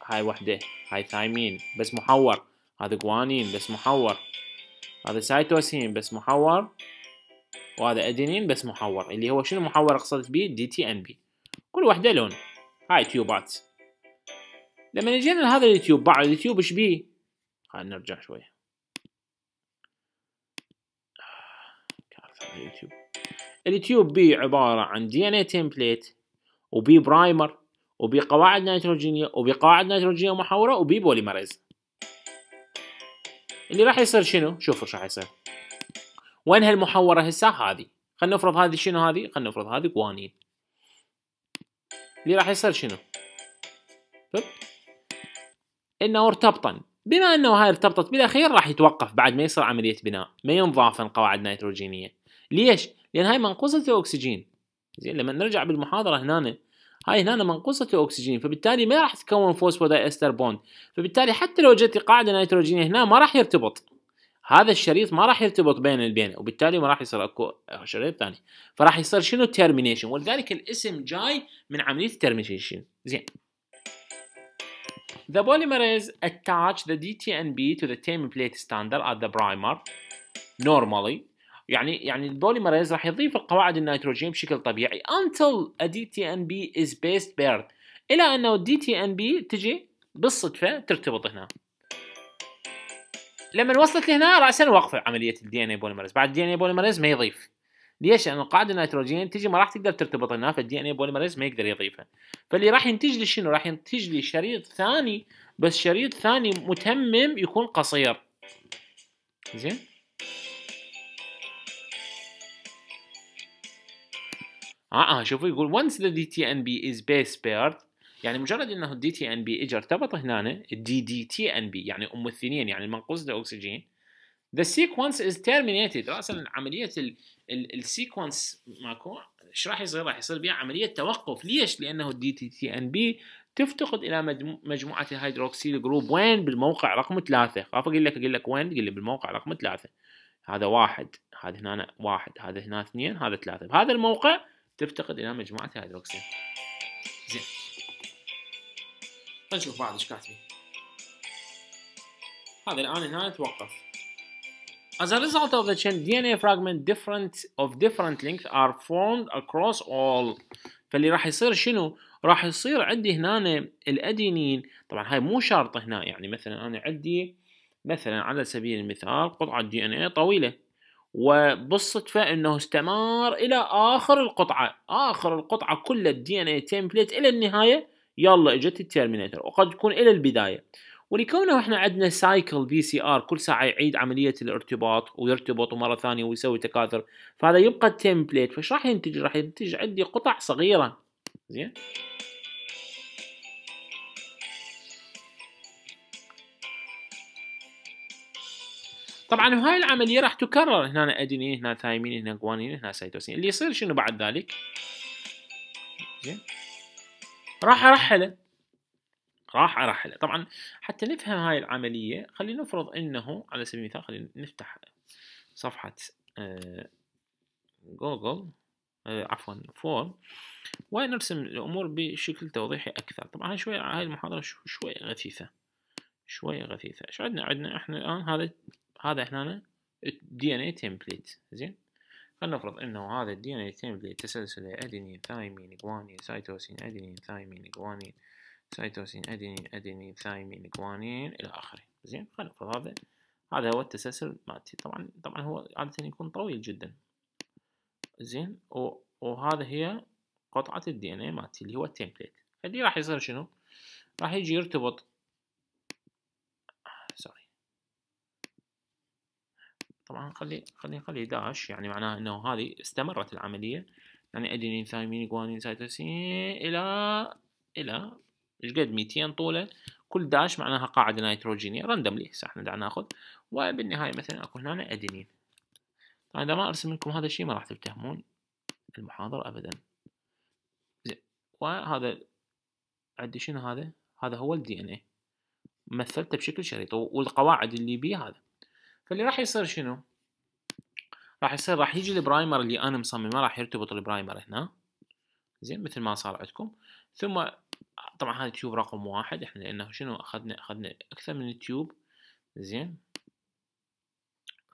هاي وحدة هاي ثايمين بس محور هذا جوانين بس محور هذا سايتوسين بس محور وهذا ادينين بس محور اللي هو شنو محور اقصدت بيه دي تي ان بي كل وحده لون هاي تيوبات لما نجينا لهذا اليوتيوب بعد اليوتيوب ايش بيه خلينا نرجع شويه اليوتيوب اليوتيوب بي عبارة عن دي ان اي تمبليت وبي برايمر وبي قواعد نيتروجينية وبي قواعد نيتروجينية محورة وبي بوليمريز اللي راح يصير شنو؟ شوفوا ايش راح يصير وين هالمحورة هسه هذه خلينا نفرض هذه شنو هذه؟ خلينا نفرض هذه قوانين اللي راح يصير شنو؟ طيب. انه ارتبطن بما انه هاي ارتبطت بالاخير راح يتوقف بعد ما يصير عمليه بناء ما ينضافن قواعد نيتروجينيه ليش؟ لان هاي منقوصه الاكسجين زين لما نرجع بالمحاضره هنا هاي هنا منقوصه الاكسجين فبالتالي ما راح تكون فوسفوداي استر بوند فبالتالي حتى لو جت قاعده نيتروجينيه هنا ما راح يرتبط هذا الشريط ما راح يرتبط بين البين وبالتالي ما راح يصير اكو شريط ثاني فراح يصير شنو تيرمينيشن ولذلك الاسم جاي من عمليه التيرمينيشن زين The polymerase attach the DTNB to the template standard at the primer normally يعني يعني البوليميريز راح يضيف القواعد النيتروجين بشكل طبيعي until a DTNB is based paired الى انه الدي تي ان بي تجي بالصدفه ترتبط هنا لما وصلت لهنا راسا وقفت عمليه الدي ان اي بوليمريز بعد الدي ان اي بوليمريز ما يضيف ليش؟ لان القاعده النيتروجين تجي ما راح تقدر ترتبط هنا فالدي ان اي بوليمريز ما يقدر يضيفها فاللي راح ينتج لي شنو؟ راح ينتج لي شريط ثاني بس شريط ثاني متمم يكون قصير زين اه, آه، شوفوا يقول once the dtnb is base paired يعني مجرد انه الدي تي ان بي اجى ارتبط هنا الدي دي تي ان بي يعني ام الثنين يعني المنقوص الاكسجين the sequence is terminated راسا عمليه السيكونس ماكو ايش راح يصير؟ راح يصير بها عمليه توقف ليش؟ لانه الدي تي تي ان بي تفتقد الى مجموعه الهيدروكسيل جروب وين؟ بالموقع رقم ثلاثه، خاف اقول لك اقول لك وين؟ قل لي بالموقع رقم ثلاثه. هذا واحد، هذا هنا واحد، هذا هنا اثنين، هذا ثلاثه، بهذا الموقع تفتقد إلى مجموعة هيدروكسيل زين خلينا نشوف بعد ايش كاتبين هذا الآن هنا توقف As a result of the chain, DNA fragment different of different length are formed across all. فاللي راح يصير شنو؟ راح يصير عندي هنا الادينين، طبعا هاي مو شرط هنا يعني مثلا انا عندي مثلا على سبيل المثال قطعة دي ان اي طويلة وبالصدفة انه استمر الى اخر القطعة اخر القطعة كلها الدي ان اي تمبليت الى النهاية يلا اجت الترمينيتر وقد تكون الى البداية ولكونه احنا عندنا سايكل في سي ار كل ساعة يعيد عملية الارتباط ويرتبط ومرة ثانية ويسوي تكاثر فهذا يبقى التمبليت فايش راح ينتج؟ راح ينتج عندي قطع صغيرة زين طبعا وهاي العمليه راح تكرر هنا ادينين هنا ثايمين هنا جوانين هنا سيتوسين اللي يصير شنو بعد ذلك زين راح ارحله راح ارحله طبعا حتى نفهم هاي العمليه خلينا نفرض انه على سبيل المثال خلينا نفتح آه، صفحه جوجل آه، آه، عفوا فورم ونرسم الامور بشكل توضيحي اكثر طبعا هاي شوي هاي المحاضره شوي غثيثه شوي غثيثه ايش عندنا عندنا احنا الان هذا هذا هنا دي ان اي تمبليت زين خلينا نفرض انه هذا الدي ان اي تمبليت تسلسل ادينين ثايمين جوانين سايتوسين ادينين ثايمين جوانين سايتوسين ادينين ادينين ثايمين جوانين الى اخره زين خلينا نفرض هذا هذا هو التسلسل مالتي طبعا طبعا هو عاده يكون طويل جدا زين وهذا هي قطعه الدي ان اي مالتي اللي هو التمبليت فدي راح يصير شنو راح يجي يرتبط طبعا خلي خلي خلي داش يعني معناها انه هذه استمرت العمليه يعني ادينين ثايمين جوانين سيتوسين الى الى ايش قد 200 طوله كل داش معناها قاعده نيتروجينيه راندملي هسه احنا دعنا ناخذ وبالنهايه مثلا اكو هنا ادينين طبعا اذا ما ارسم لكم هذا الشيء ما راح تفتهمون المحاضره ابدا زين وهذا عندي شنو هذا هذا هو الدي ان اي مثلته بشكل شريط والقواعد اللي بيه هذا فاللي راح يصير شنو راح يصير راح يجي البرايمر اللي انا مصممه راح يرتبط البرايمر هنا زين مثل ما صار عندكم ثم طبعا هذا تيوب رقم واحد احنا لانه شنو اخذنا اخذنا اكثر من تيوب زين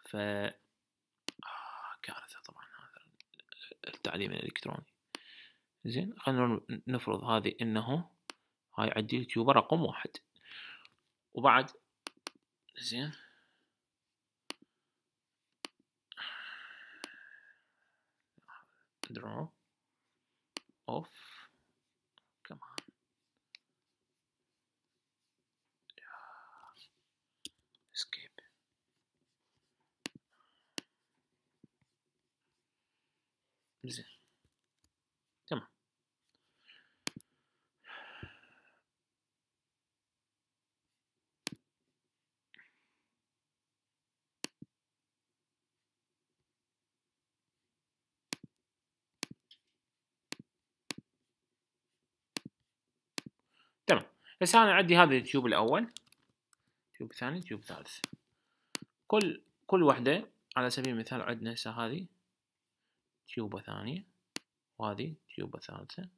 ف آه كارثه طبعا هذا التعليم الالكتروني زين خلينا نفرض هذه انه هاي عندي تيوب رقم واحد وبعد زين draw of بس انا عندي هذا التيوب الاول تيوب ثاني تيوب ثالث كل كل وحده على سبيل المثال عندنا هسه هذه تيوبه ثانيه وهذه تيوبه ثالثه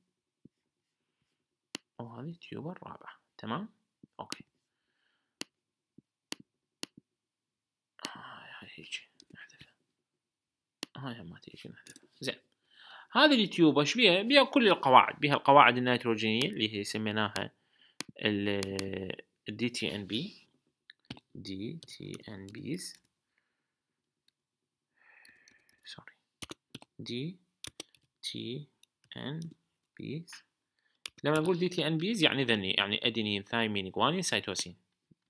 وهذه تيوبه الرابعه تمام اوكي هاي هيك نحذفها هاي ما تيجي نحذفها زين هذه التيوبه ايش بيها؟ بيها كل القواعد بيها القواعد النيتروجينيه اللي هي سميناها ال دي تي ان بي دي تي ان بيز سوري دي تي ان بيز لما نقول دي تي ان بيز يعني ذني يعني ادينين ثايمين جوانين سيتوسين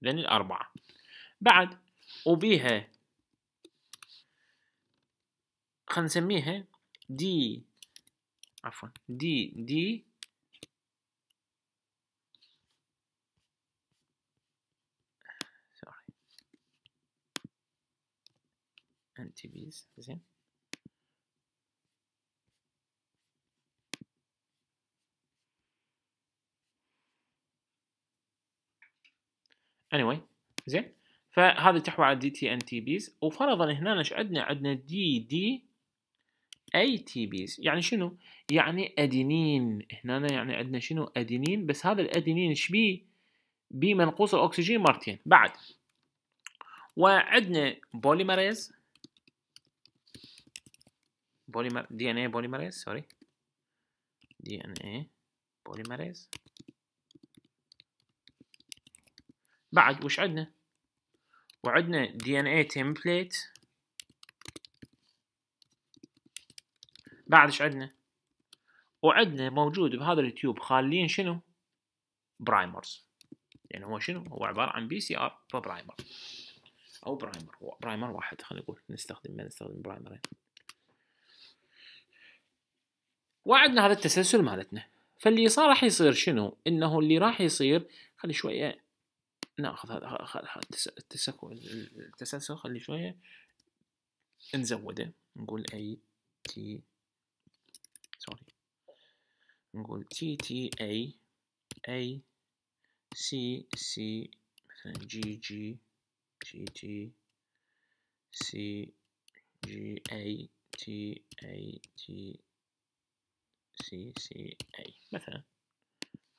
ذني الاربعه بعد وبيها خلينا نسميها دي عفوا دي دي NTBs زين anyway زين فهذه تحوى على دي تي ان تي بيز وفرضا هنا ايش عندنا عندنا دي دي اي تي بيز يعني شنو؟ يعني ادينين هنا يعني عندنا شنو ادينين بس هذا الادينين ايش بيه؟ بيه منقوص الاكسجين مرتين بعد وعندنا بوليمريز بوليمر دي ان اي بوليمريز سوري دي ان اي بوليمريز بعد وش عندنا وعندنا دي ان اي تمبليت بعد ايش عندنا وعندنا موجود بهذا اليوتيوب خالين شنو برايمرز يعني هو شنو هو عباره عن بي سي ار برايمر او برايمر هو برايمر واحد خلينا نقول نستخدم ما نستخدم برايمرين وعدنا هذا التسلسل مالتنا فاللي صار راح يصير شنو انه اللي راح يصير خلي شويه ناخذ هذا التسلسل خلي شويه نزوده نقول اي تي سوري نقول تي تي اي اي سي سي مثلا جي جي جي تي سي جي اي تي اي تي سي سي اي مثلا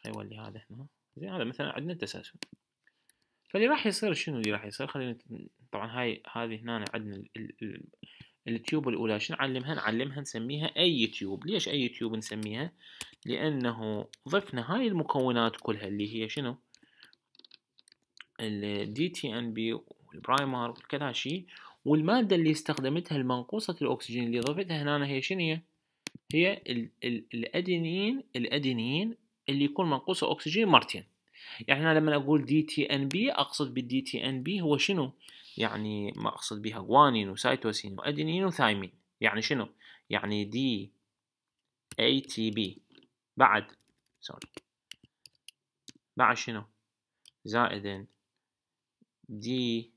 حيولي هذا هنا زين هذا مثلا عندنا التسلسل فاللي راح يصير شنو اللي راح يصير خلينا طبعا هاي هذه هنا عندنا التيوب الاولى شنو نعلمها نعلمها نسميها اي تيوب ليش اي تيوب نسميها لانه ضفنا هاي المكونات كلها اللي هي شنو الدي تي ان بي والبرايمر وكذا شيء والماده اللي استخدمتها المنقوصه الاكسجين اللي ضفتها هنا هي شنو هي هي الادينين الادينين اللي يكون منقوصه اكسجين مرتين يعني انا لما اقول دي تي ان بي اقصد بالدي تي ان بي هو شنو يعني ما اقصد بها جوانين وسايتوسين وادينين وثايمين يعني شنو يعني دي اي تي بي بعد سوري بعد شنو زائد دي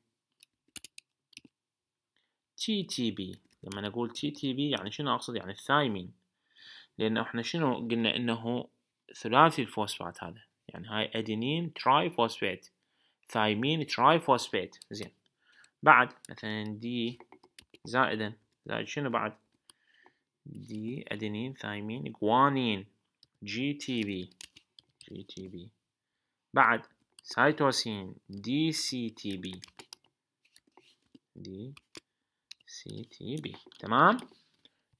تي تي بي لما نقول تي تي بي يعني شنو اقصد يعني الثايمين لان احنا شنو قلنا انه ثلاثي الفوسفات هذا يعني هاي أدينين تراي فوسفات ثايمين تراي فوسفات زين بعد مثلا دي زائدا زائد شنو بعد دي أدينين ثايمين جوانين جي تي بي جي تي بي بعد سايتوسين دي سي تي بي دي سي تي بي تمام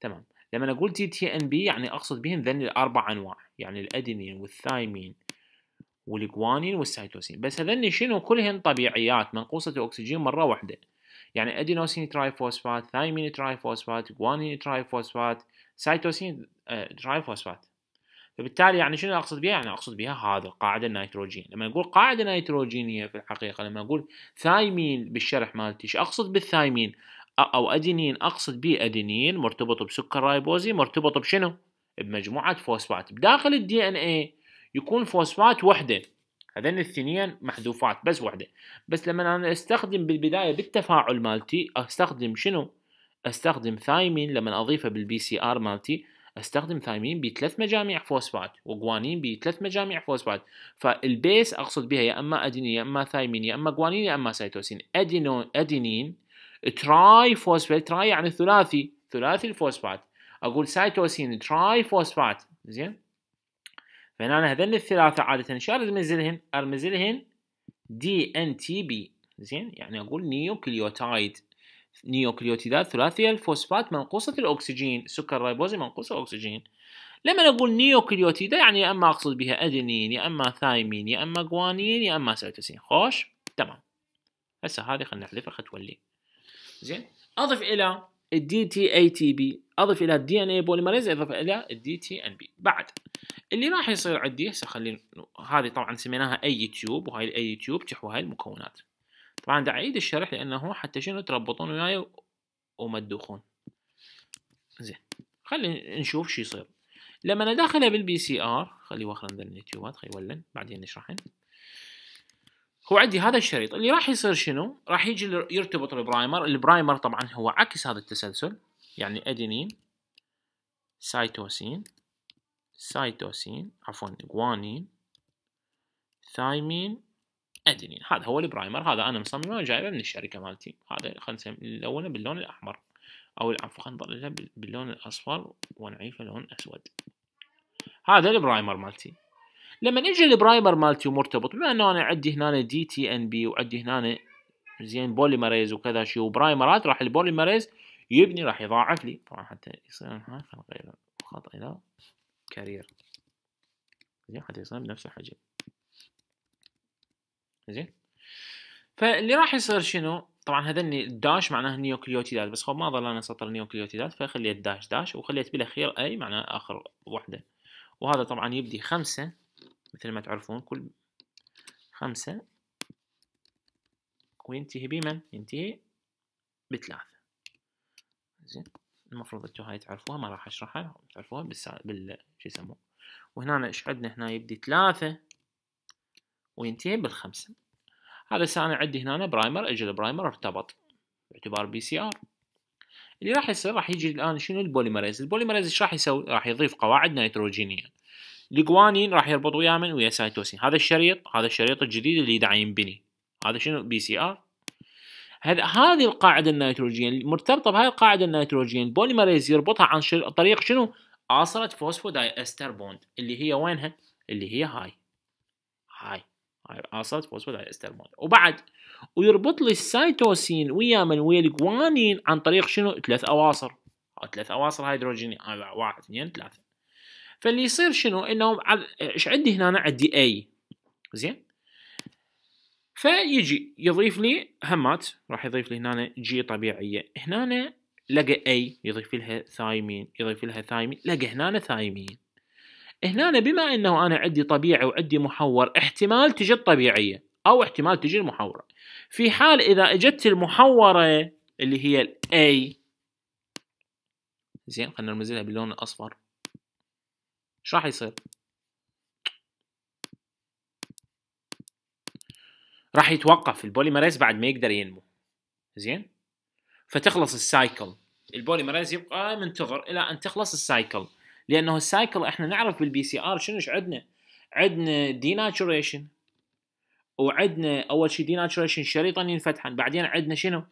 تمام لما أقول تي تي إن بي يعني أقصد بهم ذني الأربع أنواع يعني الأدينين والثايمين والجوانين والسيتوسين بس هذني شنو كلهن طبيعيات منقوصة الأكسجين مرة واحدة يعني أدينوسين تراي فوسفات ثايمين تراي فوسفات جوانين تراي فوسفات سيتوسين آه، فوسفات فبالتالي يعني شنو اقصد بها؟ يعني اقصد بها هذا القاعده النيتروجين، لما اقول قاعده نيتروجينيه في الحقيقه لما اقول ثايمين بالشرح مالتي ايش اقصد بالثايمين؟ او ادينين اقصد به ادينين مرتبط بسكر رايبوزي مرتبط بشنو؟ بمجموعه فوسفات بداخل الدي ان اي يكون فوسفات وحده هذين الاثنين محذوفات بس وحده بس لما انا استخدم بالبدايه بالتفاعل مالتي استخدم شنو؟ استخدم ثايمين لما اضيفه بالبي سي ار مالتي استخدم ثايمين بثلاث مجاميع فوسفات وجوانين بثلاث مجاميع فوسفات فالبيس اقصد بها يا اما ادينين يا اما ثايمين يا اما جوانين يا اما سيتوسين ادينو ادينين تراي فوسفات تراي يعني ثلاثي ثلاثي الفوسفات اقول سايتوسين تراي فوسفات زين فهنا انا هذول الثلاثه عاده شو ارمز لهن؟ ارمز لهن دي ان تي بي زين يعني اقول نيوكليوتايد نيوكليوتيدات ثلاثيه الفوسفات منقوصه الاكسجين سكر ريبوزي منقوصه الاكسجين لما نقول نيوكليوتيدا يعني يا اما اقصد بها ادينين يا اما ثايمين يا اما جوانين يا اما سيتوسين خوش تمام هسه هذه خلينا نحذفها تولي زين اضف الى الدي تي اي تي بي اضف الى الدي ان اي بوليمريز اضف الى الدي تي ان بي بعد اللي راح يصير عندي هسه خلينا هذه طبعا سميناها اي تيوب وهاي الاي تيوب تحوى هاي المكونات طبعا دا اعيد الشرح لانه حتى شنو تربطون وياي وما تدوخون زين خلينا نشوف شو يصير لما ندخله بالبي سي ار خلي واخر نذل التيوبات خلي ولن بعدين نشرحن هو عندي هذا الشريط اللي راح يصير شنو؟ راح يجي يرتبط البرايمر، البرايمر طبعا هو عكس هذا التسلسل يعني ادينين سايتوسين سايتوسين عفوا جوانين ثايمين ادينين هذا هو البرايمر هذا انا مصممه جايبه من الشركه مالتي هذا خلينا نلونه باللون الاحمر او عفوا خلينا نظلله باللون الاصفر ونعيفه لون اسود هذا البرايمر مالتي لما نجي البرايمر مالتي ومرتبط بما انه انا عندي هنا دي تي ان بي وعندي هنا زين بوليمريز وكذا شيء وبرايمرات راح البوليمريز يبني راح يضاعف لي طبعا حتى يصير ها خلينا نغير الخط الى كارير زين حتى يصير بنفس الحجم زين فاللي راح يصير شنو طبعا هذني الداش معناه نيوكليوتيدات بس هو ما ظل انا سطر نيوكليوتيدات فخليت داش داش وخليت بالاخير اي معناه اخر وحده وهذا طبعا يبدي خمسة مثل ما تعرفون كل خمسة وينتهي بمن؟ ينتهي بثلاثة زين المفروض انتو هاي تعرفوها ما راح اشرحها تعرفوها بالسا... بال شو يسموه وهنا ايش عندنا هنا يبدي ثلاثة وينتهي بالخمسة هذا هسه انا عندي هنا برايمر اجى البرايمر ارتبط باعتبار بي سي ار اللي راح يصير راح يجي الان شنو البوليمريز البوليمريز ايش راح يسوي راح يضيف قواعد نيتروجينيه الجوانين راح يربط وياه من ويا سايتوسين هذا الشريط هذا الشريط الجديد اللي دا ينبني هذا شنو بي سي ار هذا هذه القاعده النيتروجين مرتبطه بهاي القاعده النيتروجين البوليمريز يربطها عن شر... طريق شنو عاصره فوسفوداي استر بوند اللي هي وينها اللي هي هاي هاي هاي فوسفو فوسفوداي استر بوند وبعد ويربط لي السيتوسين ويا من ويا الجوانين عن طريق شنو ثلاث اواصر أو ثلاث اواصر هيدروجينية آه، واحد اثنين ثلاثه فاللي يصير شنو انه ايش عندي هنا عندي اي زين فيجي يضيف لي همات راح يضيف لي هنا جي طبيعيه هنا لقى اي يضيف لها ثايمين يضيف لها ثايمين لقى هنا ثايمين هنا بما انه انا عندي طبيعي وعندي محور احتمال تجي الطبيعيه او احتمال تجي المحوره في حال اذا اجت المحوره اللي هي الاي زين خلينا نرمز لها باللون الاصفر ايش راح يصير راح يتوقف البوليمريز بعد ما يقدر ينمو زين فتخلص السايكل البوليمريز يبقى منتظر الى ان تخلص السايكل لانه السايكل احنا نعرف بالبي سي ار شنو عندنا عندنا ديناتشوريشن وعندنا اول شيء ديناتشوريشن شريطا ينفتح بعدين عندنا شنو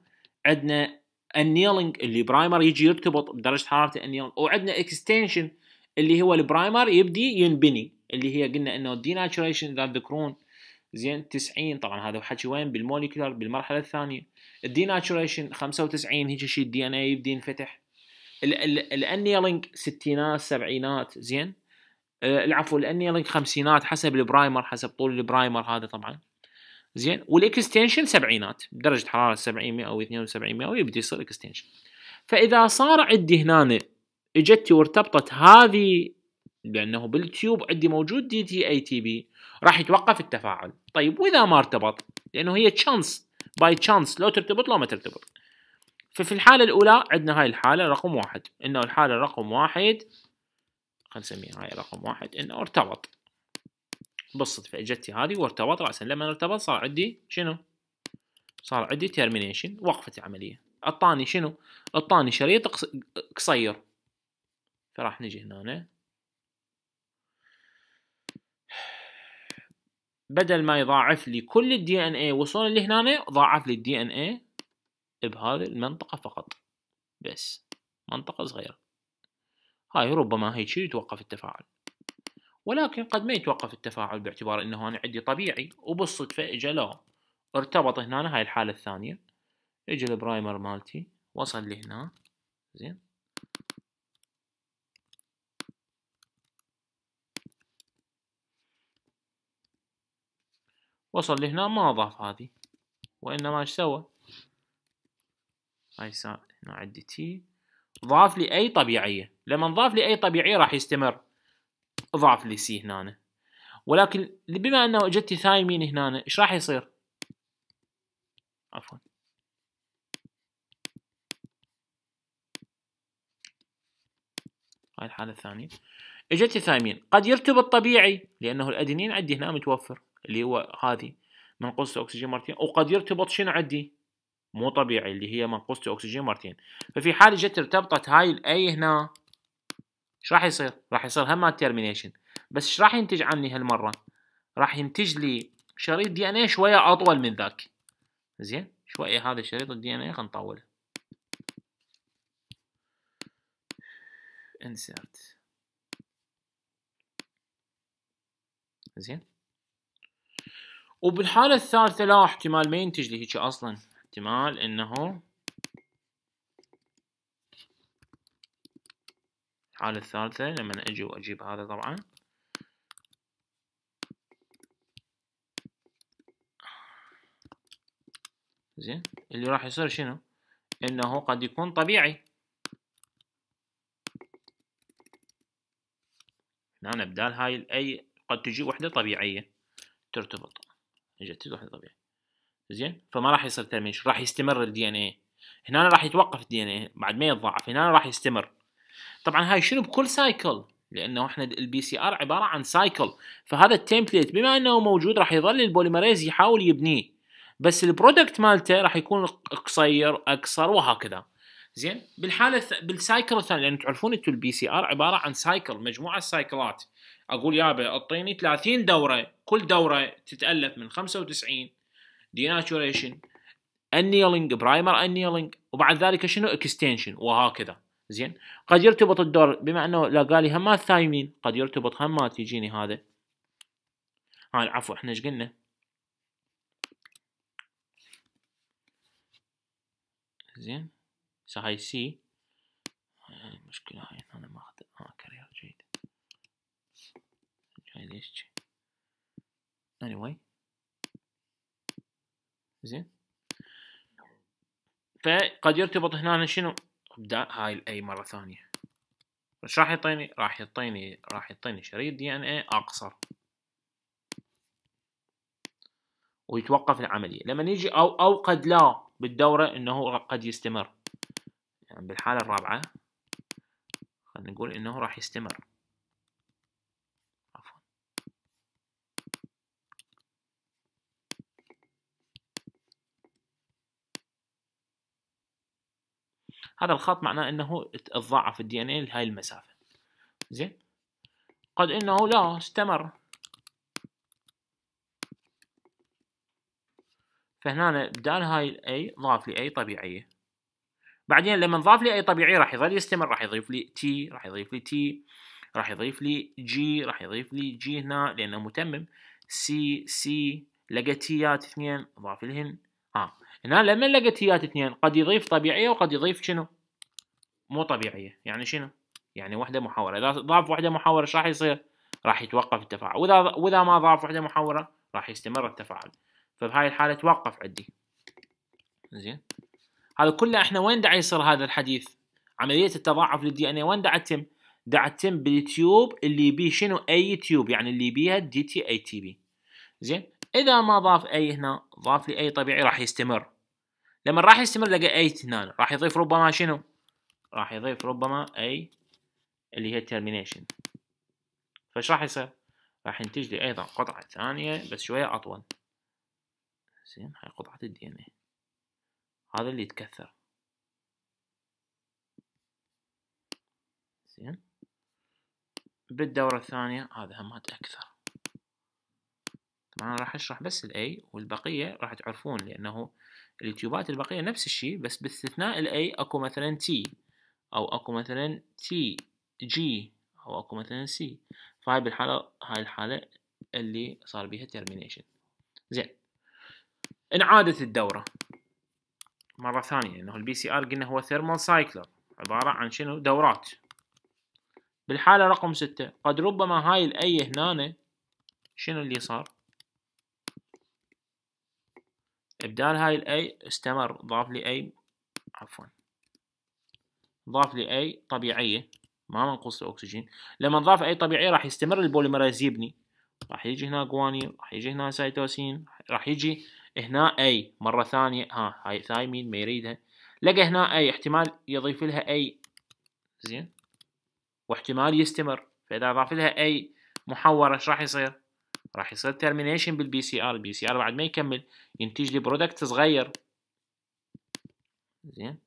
عندنا النيلينج اللي برايمر يجي يرتبط بدرجه حراره النيلينج وعندنا اكستنشن اللي هو البرايمر يبدي ينبني اللي هي قلنا انه الديناتشوريشن اذا تذكرون زين 90 طبعا هذا حكي وين بالموليكولر بالمرحله الثانيه الديناتشوريشن 95 هيك شيء الدي ان اي يبدي ينفتح الانيلينج ستينات سبعينات زين آه، العفو الانيلينج خمسينات حسب البرايمر حسب طول البرايمر هذا طبعا زين والاكستنشن سبعينات درجه حراره 70 مئوي و 72 مئوي ويبدي يصير اكستنشن فاذا صار عندي هنا اجتي وارتبطت هذه لانه بالتيوب عندي موجود دي تي اي تي بي راح يتوقف التفاعل طيب واذا ما ارتبط لانه هي تشانس باي تشانس لو ترتبط لو ما ترتبط ففي الحاله الاولى عندنا هاي الحاله رقم واحد انه الحاله رقم واحد خلينا نسميها هاي رقم واحد انه ارتبط بالصدفه اجتي هذه وارتبط راسا لما ارتبط صار عندي شنو؟ صار عندي تيرمينيشن وقفت العمليه اعطاني شنو؟ اعطاني شريط قصير فراح نجي هنا بدل ما يضاعف لي كل الدي ان اي وصلنا لهنا ضاعف لي الدي ان اي بهذه المنطقه فقط بس منطقه صغيره هاي ربما شيء يتوقف التفاعل ولكن قد ما يتوقف التفاعل باعتبار انه انا عندي طبيعي وبالصدفه اجى لو ارتبط هنا هاي الحاله الثانيه اجى البرايمر مالتي وصل لهنا زين وصل لهنا ما أضاف هذه وإنما ايش سوى هاي هنا عندي تي ضاف لي أي طبيعية لما ضاف لي أي طبيعية راح يستمر ضاف لي سي هنا ولكن بما أنه اجت ثايمين هنا ايش راح يصير عفوا هاي الحالة الثانية اجت ثايمين قد يرتبط طبيعي لأنه الأدينين عندي هنا متوفر اللي هو هذه منقوصة أكسجين مرتين وقد يرتبط شنو عندي مو طبيعي اللي هي منقوصة أكسجين مرتين ففي حال جت ارتبطت هاي الأي هنا ايش راح يصير؟ راح يصير هما تيرمينيشن بس ايش راح ينتج عني هالمرة؟ راح ينتج لي شريط دي ان اي شوية أطول من ذاك زين شوية هذا شريط الدي ان اي خلينا نطوله انسيرت زين وبالحالة الثالثة لا احتمال ما ينتج لي هيك اصلا احتمال انه الحالة الثالثة لما اجي واجيب هذا طبعا زين اللي راح يصير شنو؟ انه قد يكون طبيعي هنا بدال هاي الاي قد تجي وحدة طبيعية ترتبط نيجاتيف واحد طبيعي زين فما راح يصير ترميش راح يستمر الدي ان اي هنا راح يتوقف الدي ان اي بعد ما يتضاعف هنا راح يستمر طبعا هاي شنو بكل سايكل لانه احنا البي سي ار عباره عن سايكل فهذا التمبليت بما انه موجود راح يظل البوليمريز يحاول يبنيه بس البرودكت مالته راح يكون قصير اقصر وهكذا زين بالحاله بالسايكل الثاني لان تعرفون انتم البي سي ار عباره عن سايكل مجموعه سايكلات اقول يابا اعطيني 30 دوره كل دوره تتالف من 95 ديناتشوريشن انيلينج برايمر انيلينج وبعد ذلك شنو اكستنشن وهكذا زين قد يرتبط الدور بما انه لا قال لي همات ثايمين قد يرتبط همات يجيني هذا هاي العفو احنا ايش قلنا زين هاي سي مشكله هاي انا ما معليش anyway زين فقد يرتبط هنا شنو ابدا هاي الاي مره ثانيه ايش راح يعطيني راح يعطيني راح يعطيني شريط دي ان اي اقصر ويتوقف العمليه لما نيجي او او قد لا بالدوره انه قد يستمر يعني بالحاله الرابعه خلينا نقول انه راح يستمر هذا الخط معناه انه تضاعف الدي ان اي لهاي المسافه زين قد انه لا استمر فهنا بدال هاي الاي ضاف لي اي طبيعيه بعدين لما ضاف لي اي طبيعيه راح يظل يستمر راح يضيف لي تي راح يضيف لي تي راح يضيف لي جي راح يضيف لي جي هنا لانه متمم سي سي لقيت تيات اثنين ضاف لهن ها آه. هنا لما لقيت هيات اثنين قد يضيف طبيعيه وقد يضيف شنو؟ مو طبيعيه، يعني شنو؟ يعني وحده محاوره، اذا ضاف وحده محاوره ايش راح يصير؟ راح يتوقف التفاعل، واذا واذا ما ضاف وحده محاوره راح يستمر التفاعل، فبهاي الحاله توقف عندي. زين؟ هذا كله احنا وين دا يصير هذا الحديث؟ عمليه التضاعف للدي ان اي وين دا تتم؟ دا تتم بالتيوب اللي بيه شنو؟ اي تيوب يعني اللي بيها دي تي اي تي بي. زين؟ اذا ما ضاف اي هنا ضاف لي اي طبيعي راح يستمر لما راح يستمر لقى 8 هنا راح يضيف ربما شنو؟ راح يضيف ربما اي اللي هي termination فايش راح يصير؟ راح ينتج لي ايضا قطعة ثانية بس شوية اطول زين هاي قطعة الدي ان اي هذا اللي يتكثر زين بالدورة الثانية هذا همات اكثر طبعا راح اشرح بس الاي والبقيه راح تعرفون لانه التيوبات البقيه نفس الشيء بس باستثناء الاي اكو مثلا تي او اكو مثلا تي جي او اكو مثلا سي فهاي بالحاله هاي الحاله اللي صار بيها ترمينيشن زين انعادت الدوره مره ثانيه انه البي سي ار قلنا هو ثيرمال سايكلر عباره عن شنو دورات بالحاله رقم ستة قد ربما هاي الاي هنا شنو اللي صار إبدال هاي الأي استمر ضاف لي أي عفوا ضاف لي أي طبيعية ما منقص الاكسجين لما نضاف أي طبيعية راح يستمر البوليمرايز يبني راح يجي هنا جوانين راح يجي هنا سيتوسين راح يجي هنا أي مرة ثانية ها هاي ثايمين ما يريدها لقى هنا أي احتمال يضيف لها أي زين واحتمال يستمر فإذا أضاف لها أي محور ايش راح يصير؟ راح يصير ترمينيشن بالبي سي ار البي سي ار بعد ما يكمل ينتج لي برودكت صغير زين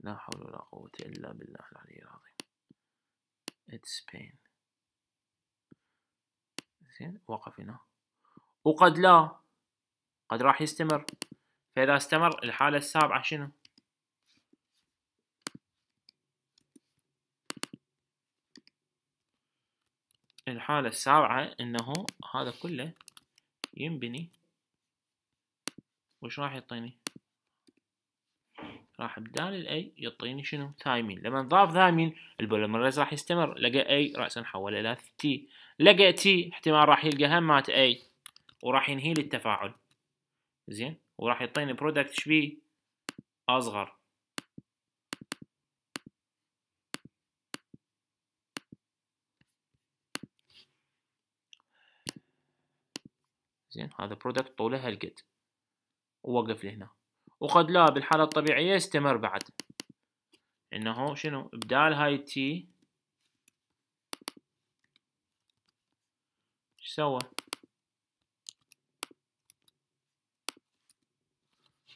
لا حول ولا قوة إلا بالله العلي العظيم It's pain زين وقف هنا وقد لا قد راح يستمر فإذا استمر الحالة السابعة شنو؟ الحالة السابعة انه هذا كله ينبني وش راح يعطيني راح بدال الاي يعطيني شنو ثايمين لما نضاف ثايمين البوليمرز راح يستمر لقى اي راسا حوله الى تي لقى تي احتمال راح يلقى هم مات اي وراح ينهي لي التفاعل زين وراح يعطيني برودكت شبيه اصغر زين هذا برودكت طوله هالقد ووقف لي هنا وقد لا بالحالة الطبيعية يستمر بعد انه شنو بدال هاي تي شسوى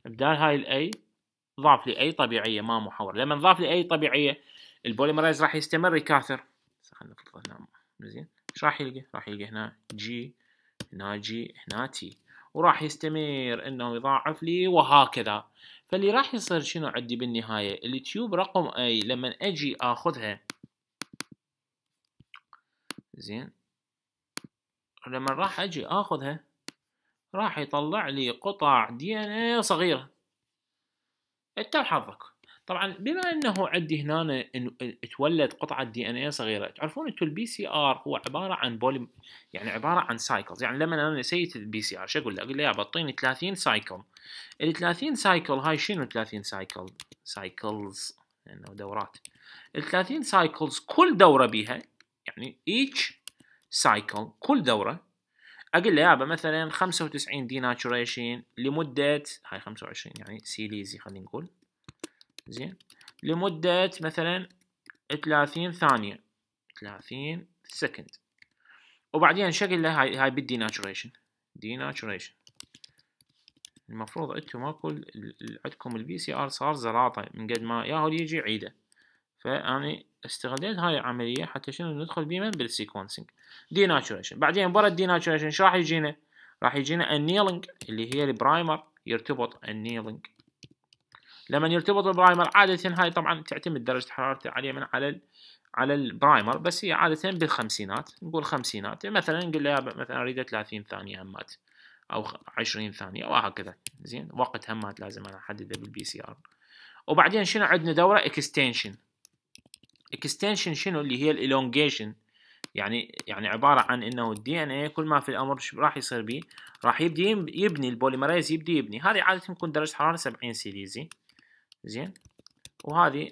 سوى هاي الاي ضاف لي اي طبيعيه ما محور لما نضاف لي اي طبيعيه البوليمرايز راح يستمر يكاثر خلينا نفرض هنا زين ايش راح يلقى راح يلقى هنا جي ناجي هناتي وراح يستمر انه يضاعف لي وهكذا فاللي راح يصير شنو عندي بالنهاية اليوتيوب رقم اي لما اجي اخذها زين لما راح اجي اخذها راح يطلع لي قطع دي ان اي صغيرة انت وحظك طبعا بما انه عندي هنا تولد قطعه دي ان اي صغيره تعرفون انتم البي سي ار هو عباره عن بولي يعني عباره عن سايكلز يعني لما انا نسيت البي سي ار شو اقول له؟ اقول له يابا اعطيني 30 سايكل ال 30 سايكل هاي شنو 30 سايكل؟ سايكلز لانه دورات ال 30 سايكلز كل دوره بيها يعني ايتش سايكل كل دوره اقول له يابا مثلا 95 دي ناتشوريشن لمده هاي 25 يعني سيليزي خلينا نقول زين لمدة مثلا 30 ثانية 30 سكند وبعدين شكل هاي هاي بالديناتشوريشن ديناتشوريشن المفروض انتم ماكو عندكم البي سي ار صار زراطه من قد ما ياهو يجي عيده فاني استغليت هاي العمليه حتى شنو ندخل بيما بالسيكونسنج ديناتشوريشن بعدين برا الديناتشوريشن ايش راح يجينا؟ راح يجينا النيلنج اللي هي البرايمر يرتبط النيلنج لما يرتبط بالبرايمر عادة هاي طبعا تعتمد درجة حرارته عليه من على على البرايمر بس هي عادة بالخمسينات نقول خمسينات يعني مثلا نقول لها مثلا اريد 30 ثانية همات او 20 ثانية وهكذا زين وقت همات لازم انا احدده بالبي سي ار وبعدين شنو عندنا دورة اكستنشن اكستنشن شنو اللي هي الالونجيشن يعني يعني عباره عن انه الدي ان اي كل ما في الامر راح يصير بيه راح يبدي يبني البوليمريز يبدي يبني هذه عاده تكون درجه حراره 70 سيليزي زين وهذه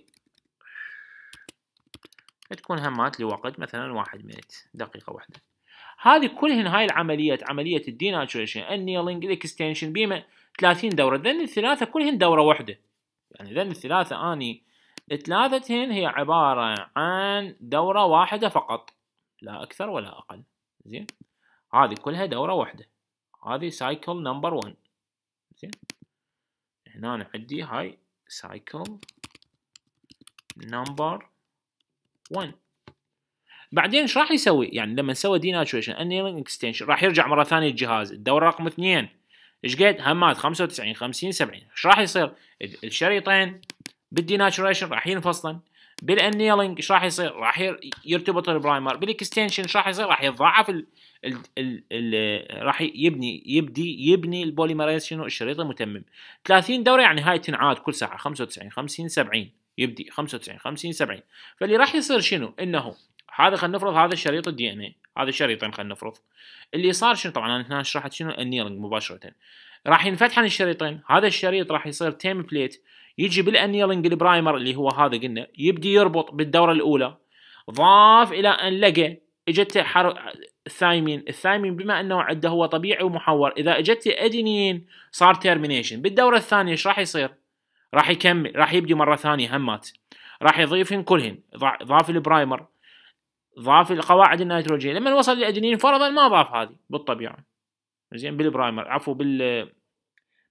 تكون همات لوقت مثلا واحد مينت دقيقة واحدة هذه كلهن هاي العمليات عملية الديناتشوريشن النيلينج الاكستنشن بما 30 دورة ذن الثلاثة كلهن دورة واحدة يعني ذن الثلاثة اني ثلاثتهن هي عبارة عن دورة واحدة فقط لا أكثر ولا أقل زين هذه كلها دورة واحدة هذه سايكل نمبر 1 زين هنا عندي هاي cycle number 1 بعدين ايش راح يسوي؟ يعني لما نسوي denaturation annealing extension راح يرجع مره ثانيه الجهاز الدوره رقم اثنين ايش قد؟ همات 95 50 70 ايش راح يصير؟ الشريطين بالديناتشوريشن راح ينفصلن بالانيلينج ايش راح يصير؟ راح يرتبط البرايمر بالاكستنشن ايش راح يصير؟ راح يتضاعف ال ال ال ال راح يبني يبدي يبني البوليمريز شنو؟ الشريط المتمم 30 دوره يعني هاي تنعاد كل ساعه 95 50 70 يبدي 95 50 70 فاللي راح يصير شنو؟ انه هذا خلينا نفرض هذا الشريط الدي ان اي هذا الشريطين خلينا نفرض اللي صار شنو طبعا انا هنا شرحت شنو النيرنج مباشره راح ينفتحن الشريطين هذا الشريط راح يصير تيم بليت يجي بالانيلنج البرايمر اللي هو هذا قلنا يبدي يربط بالدوره الاولى ضاف الى ان لقى اجت حر... الثايمين الثايمين بما انه عنده هو طبيعي ومحور اذا اجت ادينين صار تيرمينيشن بالدوره الثانيه ايش راح يصير راح يكمل راح يبدي مره ثانيه همات راح يضيفهن كلهن ضاف البرايمر ضاف القواعد النيتروجين لما وصل لادينين فرضا ما ضاف هذه بالطبيعه زين بالبرايمر عفوا بال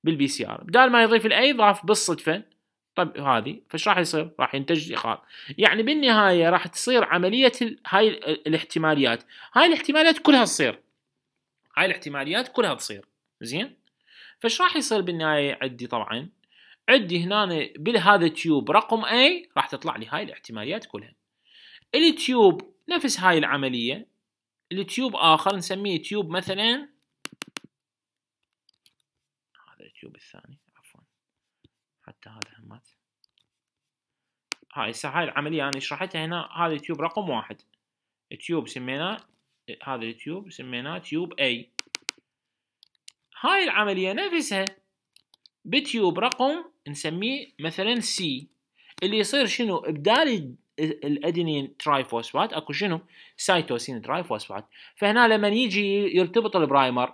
بالبي سي ار بدال ما يضيف الاي ضاف بالصدفه طب هذه فايش راح يصير؟ راح ينتج عقاب يعني بالنهايه راح تصير عمليه ال... هاي الاحتماليات هاي الاحتماليات كلها تصير هاي الاحتماليات كلها تصير زين فايش راح يصير بالنهايه عندي طبعا عندي هنا بهذا التيوب رقم اي راح تطلع لي هاي الاحتماليات كلها التيوب نفس هاي العمليه التيوب اخر نسميه تيوب مثلا هذا التيوب الثاني هاي هسه هاي العملية أنا شرحتها هنا هذا تيوب رقم واحد تيوب سميناه هذا التيوب سميناه تيوب A هاي العملية نفسها بتيوب رقم نسميه مثلا C اللي يصير شنو بدال الادينين ترايفوسفات اكو شنو سايتوسين ترايفوسفات فهنا لما يجي يرتبط البرايمر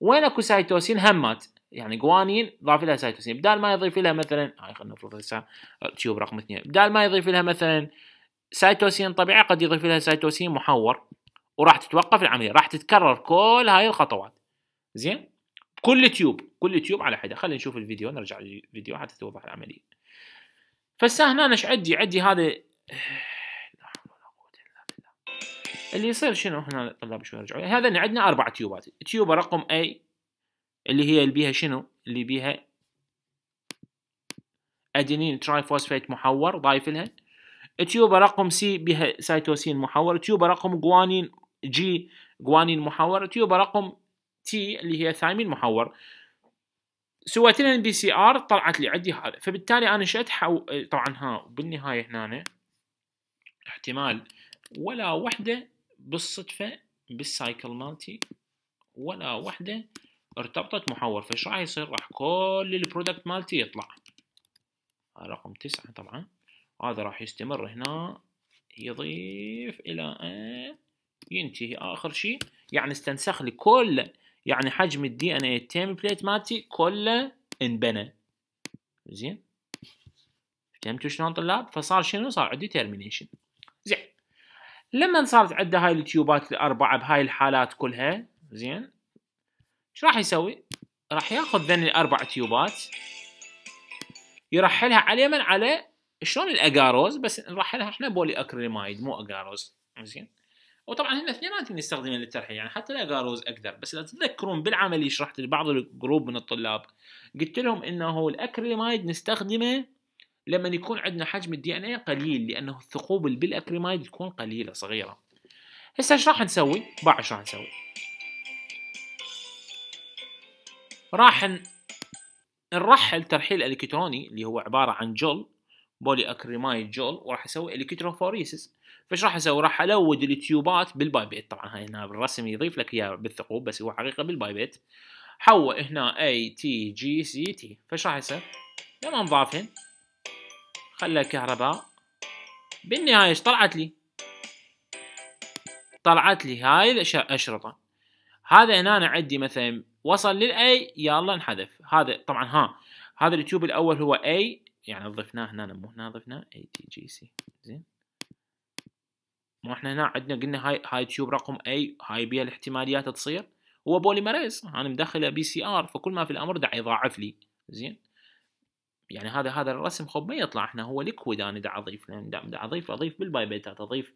وين اكو سايتوسين همات يعني جوانين ضاف لها سايتوسين بدال ما يضيف لها مثلا هاي خلينا نفرض هسه تيوب رقم اثنين بدال ما يضيف لها مثلا سايتوسين طبيعي قد يضيف لها سايتوسين محور وراح تتوقف العمليه راح تتكرر كل هاي الخطوات زين كل تيوب كل تيوب على حده خلينا نشوف الفيديو نرجع للفيديو حتى توضح العمليه فهسه هنا ايش عندي عندي هذا اللي يصير شنو هنا الطلاب شوي يرجعوا هذا عندنا اربع تيوبات تيوب رقم اي اللي هي اللي بيها شنو اللي بيها ادينين تراي فوسفيت محور ضايف لها تيوبا رقم سي بها سيتوسين محور تيوبا رقم جوانين جي جوانين محور تيوبا رقم تي اللي هي ثايمين محور سويت لها بي سي ار طلعت لي عندي هذا فبالتالي انا شئت حو... طبعا ها بالنهايه هنا احتمال ولا وحده بالصدفه بالسايكل مالتي ولا وحده ارتبطت محور فايش راح يصير راح كل البرودكت مالتي يطلع رقم تسعة طبعا هذا راح يستمر هنا يضيف الى ان إيه؟ ينتهي اخر شيء يعني استنسخ لي كل يعني حجم الدي ان اي بليت مالتي كله انبنى زين فهمتوا شلون طلاب فصار شنو صار عندي ترمينيشن زين لما صارت عندي هاي التيوبات الاربعه بهاي الحالات كلها زين شو راح يسوي؟ راح ياخذ ذن الاربع تيوبات يرحلها على اليمن على شلون الاجاروز بس نرحلها احنا بولي اكريمايد مو اجاروز زين وطبعا هن اثنيناتهم يستخدمون للترحيل يعني حتى الاجاروز اقدر بس اذا تتذكرون بالعمليه شرحت لبعض الجروب من الطلاب قلت لهم انه الاكريمايد نستخدمه لما يكون عندنا حجم الدي ان اي قليل لانه الثقوب بالأكريمايد تكون قليله صغيره هسه ايش راح نسوي؟ بعد ايش راح نسوي؟ راح نرحل ترحيل الكتروني اللي هو عباره عن جول بولي اكريمايد جول وراح اسوي الكتروفوريسس فايش راح اسوي؟ راح الود التيوبات بالبايبيت طبعا هاي هنا بالرسم يضيف لك اياها بالثقوب بس هو حقيقه بالبايبيت حول هنا اي تي جي سي تي فايش راح اسوي؟ لما نضافهن خلى كهرباء بالنهايه ايش طلعت لي؟ طلعت لي هاي الاشرطه هذا هنا انا عندي مثلا وصل للاي يلا انحذف هذا طبعا ها هذا اليوتيوب الاول هو اي يعني ضفناه هنا مو هنا ضفناه اي تي جي سي زين مو احنا هنا عندنا قلنا هاي هاي تيوب رقم اي هاي بيها الاحتماليات تصير هو بوليمريز انا مدخله بي سي ار فكل ما في الامر دا يضاعف لي زين يعني هذا هذا الرسم خب ما يطلع احنا هو ليكويد انا دا اضيف لان دا اضيف اضيف بالبايبيتات اضيف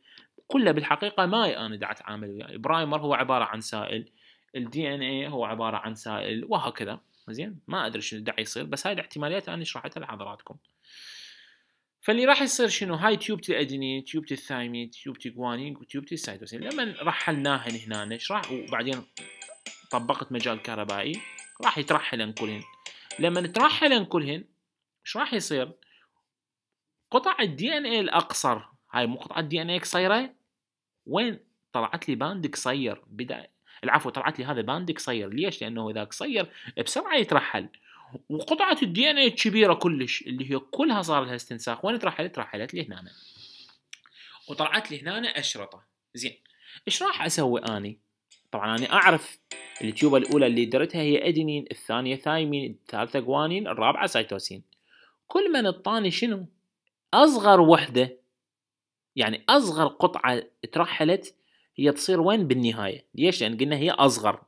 كله بالحقيقه ماي انا دا اتعامل وياه يعني البرايمر هو عباره عن سائل الدي ان اي هو عباره عن سائل وهكذا زين ما ادري شنو الدعي يصير بس هاي الاحتماليات انا شرحتها لحضراتكم فاللي راح يصير شنو هاي تيوبتي الادينين تيوبتي الثايمين تيوبتي جوانين وتيوبتي السيتوسين لما رحلناهن هنا نشرح وبعدين طبقت مجال كهربائي راح يترحلن كلهن لما ترحلن كلهن ايش راح يصير قطع الدي ان اي الاقصر هاي مو قطعه دي ان اي قصيره وين طلعت لي باند قصير بدا العفو طلعت لي هذا باند قصير ليش لانه اذا قصير بسرعه يترحل وقطعه الدي ان اي كبيره كلش اللي هي كلها صار لها استنساخ وين ترحلت ترحلت هنا وطلعت لي هنا اشرطه زين ايش راح اسوي اني طبعا انا اعرف التيوبه الاولى اللي درتها هي ادينين الثانيه ثايمين الثالثه جوانين الرابعه سايتوسين كل من اعطاني شنو اصغر وحده يعني اصغر قطعه ترحلت هي تصير وين بالنهايه ليش لان قلنا هي اصغر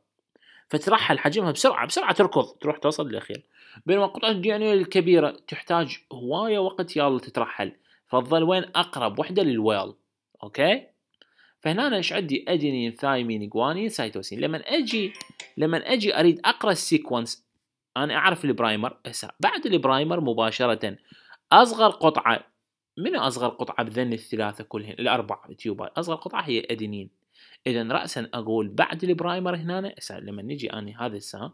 فترحل حجمها بسرعه بسرعه تركض تروح توصل للاخير بينما قطعه الديانيه الكبيره تحتاج هوايه وقت يلا تترحل فتظل وين اقرب وحده للويل اوكي فهنا أنا ايش عندي ادينين ثايمين جوانين سايتوسين لما اجي لما اجي اريد اقرا السيكونس انا اعرف البرايمر هسه بعد البرايمر مباشره اصغر قطعه من أصغر قطعة بذن الثلاثة كلهن الأربعة تيوبات أصغر قطعة هي أدينين إذا رأسا أقول بعد البرايمر هنا لما نجي أنا هذا السا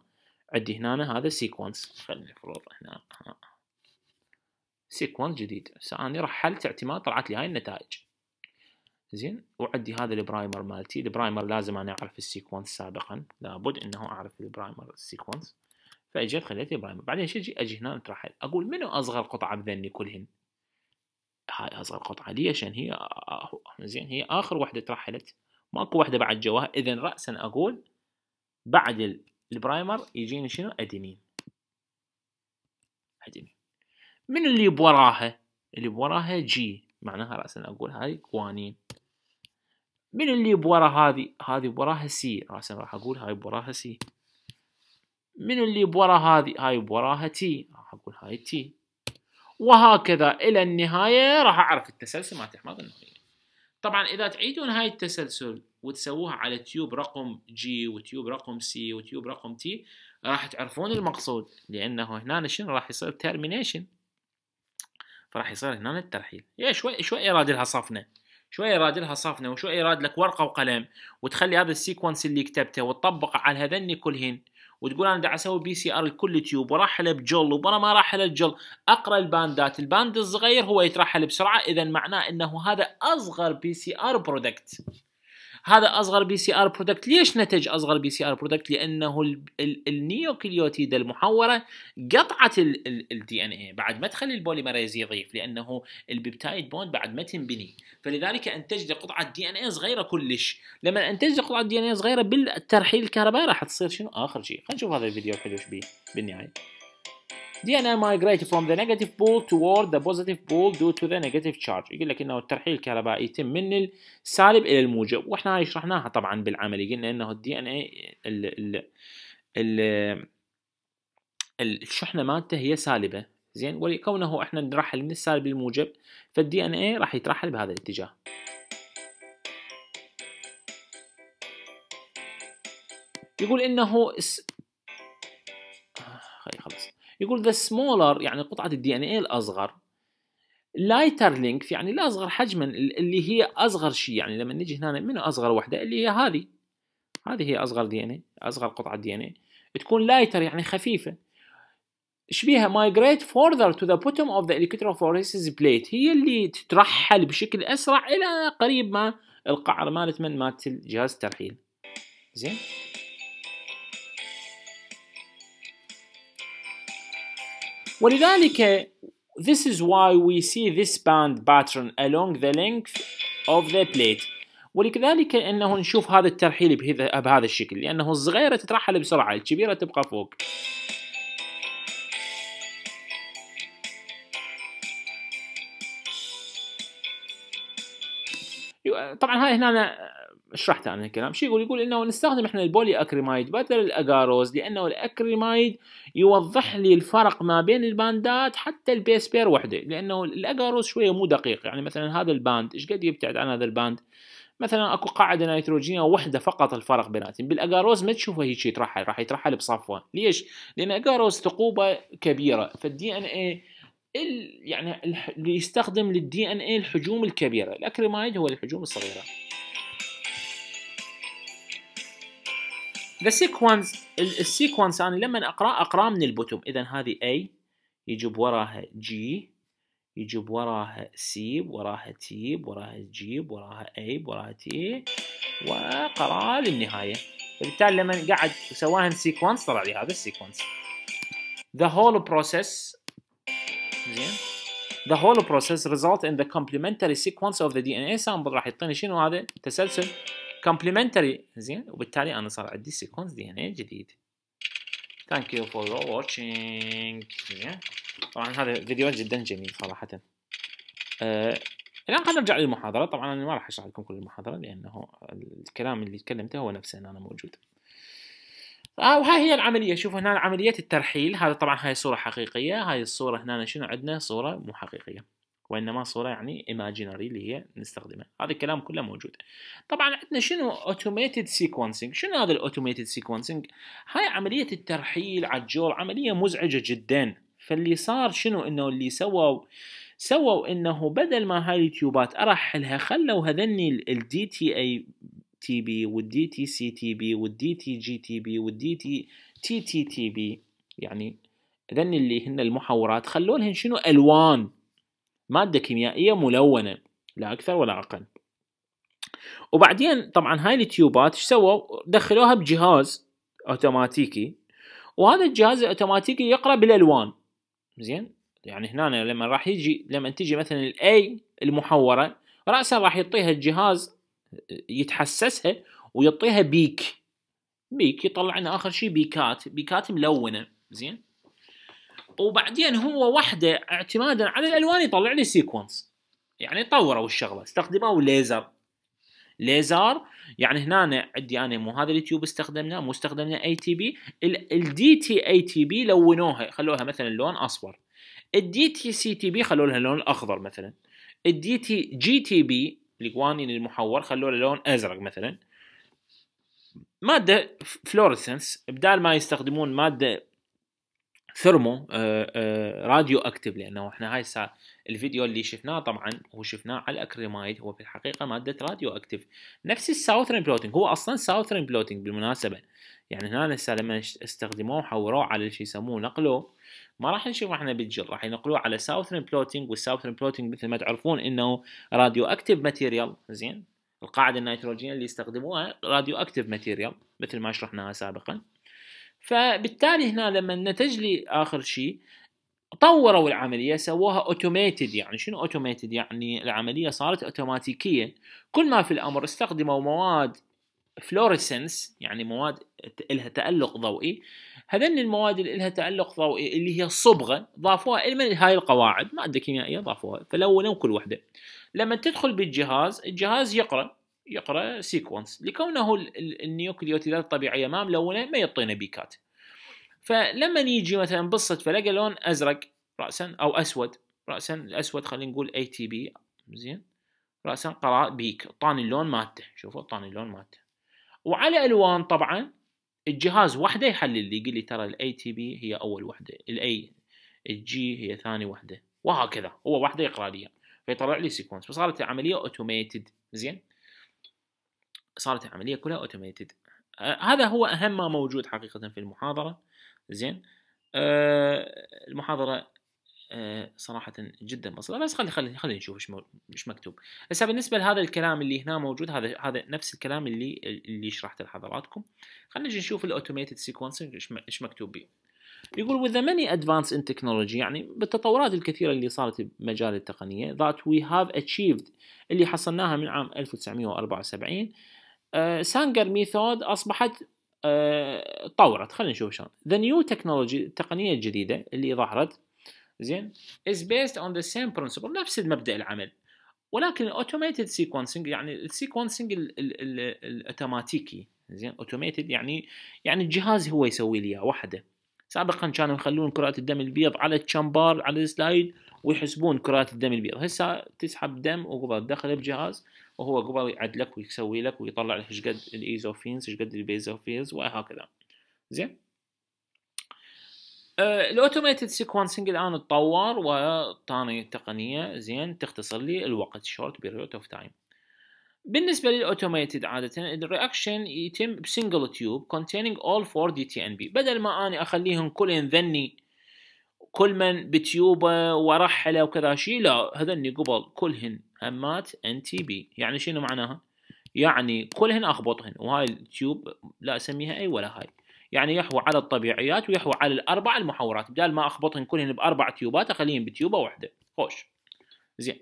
عندي هنا هذا سيكونس خلينا نفرض هنا سيكونس جديد هسه أنا رحلت اعتماد طلعت لي هاي النتائج زين وعندي هذا البرايمر مالتي البرايمر لازم أنا أعرف السيكونس سابقا لابد أنه أعرف البرايمر السيكونس فاجيت خليت البرايمر بعدين شجي اجي هنا اترحل اقول منو اصغر قطعه بذني كلهن هاي اصغر قطعه لي عشان هي زين هي اخر وحده ترحلت ماكو وحده بعد جواها اذا راسا اقول بعد البرايمر يجيني شنو ادينين ادينين من اللي بوراها اللي بوراها جي معناها راسا اقول هاي كوانين من اللي بورا هذه هذه بوراها سي راسا راح اقول هاي بوراها سي من اللي بورا هذه هاي بوراها تي راح اقول هاي تي وهكذا الى النهايه راح اعرف التسلسل مالت الاحماض النوويه. طبعا اذا تعيدون هاي التسلسل وتسووها على تيوب رقم جي وتيوب رقم سي وتيوب رقم تي راح تعرفون المقصود لانه هنا شنو راح يصير تيرمينيشن فراح يصير هنا الترحيل يا شوي شوي يراد لها صفنه شوي يراد لها صفنه وشوي يراد لك ورقه وقلم وتخلي هذا السيكونس اللي كتبته وتطبقه على هذني كلهن وتقول انا بدي اسوي بي سي ار لكل تيوب وراحل بجل وبرا ما راحل الجل اقرا الباندات الباند الصغير هو يترحل بسرعه اذا معناه انه هذا اصغر بي سي ار برودكت هذا اصغر بي سي ار برودكت ليش نتج اصغر بي سي ار برودكت لانه النيوكليوتيد المحوره قطعت الدي ان اي بعد ما تخلي البوليمريز يضيف لانه البيبتايد بوند بعد ما تنبني فلذلك انتجت قطعه دي ان اي صغيره كلش لما انتجت قطعه دي ان اي صغيره بالترحيل الكهربائي راح تصير شنو اخر شيء خلينا نشوف هذا الفيديو الحلو ايش بيه بالنهايه DNA migrate from the negative pole toward the positive pole due to the negative charge يقول لك انه الترحيل الكهربائي يتم من السالب الى الموجب واحنا هاي شرحناها طبعا بالعملي قلنا انه الدي ان اي الشحنه مالته هي سالبه زين ولكونه احنا نرحل من السالب للموجب فالدي ان اي راح يترحل بهذا الاتجاه يقول انه يقول ذا سمولر يعني قطعه الدي ان اي الاصغر لايتر length يعني الاصغر حجما اللي هي اصغر شيء يعني لما نجي هنا من اصغر وحده اللي هي هذه هذه هي اصغر دي ان اي اصغر قطعه دي ان اي تكون لايتر يعني خفيفه شبيها migrate further to the bottom of the electrophoresis plate هي اللي تترحل بشكل اسرع الى قريب ما القعر مالت من مالت الجهاز الترحيل زين ولذلك this is why we see this band pattern along the length of the plate ولذلك انه نشوف هذا الترحيل بهذا بهذا الشكل لانه الصغيره تترحل بسرعه الكبيره تبقى فوق طبعا هاي هنا شرحت انا الكلام شو يقول يقول انه نستخدم احنا البولي اكريمايد بدل الاجاروز لانه الاكريمايد يوضح لي الفرق ما بين الباندات حتى البيس بير وحده لانه الاجاروز شويه مو دقيق يعني مثلا هذا الباند ايش قد يبتعد عن هذا الباند مثلا اكو قاعده نيتروجينيه وحده فقط الفرق بيناتهم بالاجاروز ما تشوفه هيك يترحل راح يترحل بصفوه ليش لان اجاروز ثقوبه كبيره فالدي ان اي يعني اللي يستخدم للدي ان اي الحجوم الكبيره الاكريمايد هو الحجوم الصغيره ذا سيكونس السيكونس انا لما اقرا اقراه من البوتوم اذا هذه A يجيب وراها G يجيب وراها سي وراها تي وراها جي وراها اي وراها تي وقرأ للنهاية فبالتالي لما قعد وسواهن سيكونس طلع لي هذا السيكونس the whole process زين the whole process result in the complementary sequence of the DNA sample راح يعطيني شنو هذا تسلسل كومبلمنتري زين وبالتالي انا صار عندي سيكونس دي ان اي جديد ثانك يو فور واتشينج زين طبعا هذا فيديو جدا جميل صراحه آه الان خلينا نرجع للمحاضره طبعا انا ما راح اشرح لكم كل المحاضره لانه الكلام اللي تكلمته هو نفسه انا موجود آه، وهاي هي العمليه شوف هنا عمليه الترحيل هذا طبعا هاي صوره حقيقيه هاي الصوره هنا شنو عندنا صوره مو حقيقيه وانما صوره يعني ايماجينري اللي هي نستخدمها هذا الكلام كله موجود طبعا عندنا شنو اوتوميتد سيكونسنج شنو هذا الاوتوميتد سيكونسنج هاي عمليه الترحيل على الجول عمليه مزعجه جدا فاللي صار شنو انه اللي سووا سووا انه بدل ما هاي التيوبات ارحلها خلوا هذني الدي تي اي تي بي والدي تي سي تي بي والدي تي جي تي بي والدي تي تي تي تي بي يعني هذني اللي هن المحورات خلوا لهن شنو الوان مادة كيميائية ملونة لا أكثر ولا أقل وبعدين طبعا هاي التيوبات ايش سووا؟ دخلوها بجهاز اوتوماتيكي وهذا الجهاز الاوتوماتيكي يقرا بالالوان زين يعني هنا لما راح يجي لما تجي مثلا الاي المحوره راسا راح يعطيها الجهاز يتحسسها ويعطيها بيك بيك يطلع لنا اخر شيء بيكات بيكات ملونه زين وبعدين هو وحده اعتمادا على الالوان يطلع لي سيكونس يعني طوروا الشغله استخدموا ليزر ليزر يعني هنا عندي انا مو هذا اليوتيوب استخدمناه مو استخدمنا اي تي بي الدي تي اي تي بي لونوها خلوها مثلا لون اصفر الدي تي سي تي بي خلوا لها لون اخضر مثلا الدي تي جي تي بي الجوانين المحور خلوا لون ازرق مثلا ماده فلورسنس بدال ما يستخدمون ماده ثرمو آه، آه، راديو اكتف لانه احنا هاي الساعه الفيديو اللي شفناه طبعا هو شفناه على الاكريمايد هو في الحقيقه ماده راديو اكتف نفس الساوثرن بلوتنج هو اصلا ساوثرن بلوتنج بالمناسبه يعني هنا هسه لما استخدموه وحوروه على شو يسموه نقلوه ما راح نشوف احنا بالجل راح ينقلوه على ساوثرن بلوتنج والساوثرن بلوتنج مثل ما تعرفون انه راديو اكتف ماتيريال زين القاعده النيتروجينيه اللي يستخدموها راديو اكتف ماتيريال مثل ما شرحناها سابقا فبالتالي هنا لما نتج لي اخر شيء طوروا العمليه سووها اوتوميتد يعني شنو اوتوميتد يعني العمليه صارت اوتوماتيكيه كل ما في الامر استخدموا مواد فلوريسنس يعني مواد لها تألق ضوئي هذن المواد اللي لها تألق ضوئي اللي هي صبغة ضافوها من هاي القواعد مادة كيميائية ضافوها فلونوا كل وحدة لما تدخل بالجهاز الجهاز يقرأ يقرا سيكونس لكونه النيوكليوتيدات الطبيعيه ما ملونه ما يعطينا بيكات فلما نيجي مثلا بالصدفه فلقى لون ازرق راسا او اسود راسا الاسود خلينا نقول اي تي بي زين راسا قراء بيك طاني اللون مالته شوفوا طاني اللون مالته وعلى الوان طبعا الجهاز وحده يحلل لي يقول لي ترى الاي تي بي هي اول وحده الاي الجي هي ثاني وحده وهكذا هو وحده يقرا لي فيطلع لي سيكونس فصارت العمليه اوتوميتد زين صارت العمليه كلها اوتوميتد آه، هذا هو اهم ما موجود حقيقه في المحاضره زين أه المحاضره أه صراحه جدا بسيطه بس خلي خلي خلي نشوف ايش ايش مكتوب هسه بالنسبه لهذا الكلام اللي هنا موجود هذا هذا نفس الكلام اللي اللي شرحته لحضراتكم خلينا نجي نشوف الاوتوميتد سيكونسنج ايش مكتوب به يقول with the many advances in technology يعني بالتطورات الكثيرة اللي صارت بمجال التقنية that we have achieved اللي حصلناها من عام 1974 آه، سانجر ميثود اصبحت آه، طورت خلينا نشوف شلون ذا نيو تكنولوجي التقنيه الجديده اللي ظهرت زين از بيست اون ذا سيم برنسبل نفس المبدا العمل ولكن الاوتوميتد سيكونسنج يعني السيكونسنج الاوتوماتيكي زين اوتوميتد يعني يعني الجهاز هو يسوي لي اياه وحده سابقا كانوا يخلون كرات الدم البيض على الشامبار على السلايد ويحسبون كرات الدم البيض هسه تسحب دم وقبل تدخله بجهاز وهو قبل يعد لك ويسوي لك ويطلع لك ايش قد الايزوفينز ايش قد البيزوفينز وهكذا زين آه، الاوتوميتد سيكونسنج الان تطور وطاني تقنيه زين تختصر لي الوقت شورت بيريود اوف تايم بالنسبه للاوتوميتد عاده الرياكشن يتم بسنجل تيوب كونتيننج اول 4 دي تي ان بي بدل ما اني اخليهم كلهم ذني كل من بتيوبه ورحله وكذا شيء لا هذني قبل كلهن همات ان تي بي يعني شنو معناها؟ يعني كلهن اخبطهن وهاي التيوب لا اسميها اي ولا هاي يعني يحوى على الطبيعيات ويحوى على الاربع المحورات بدال ما اخبطهن كلهن باربع تيوبات اخليهن بتيوبه واحده خوش زين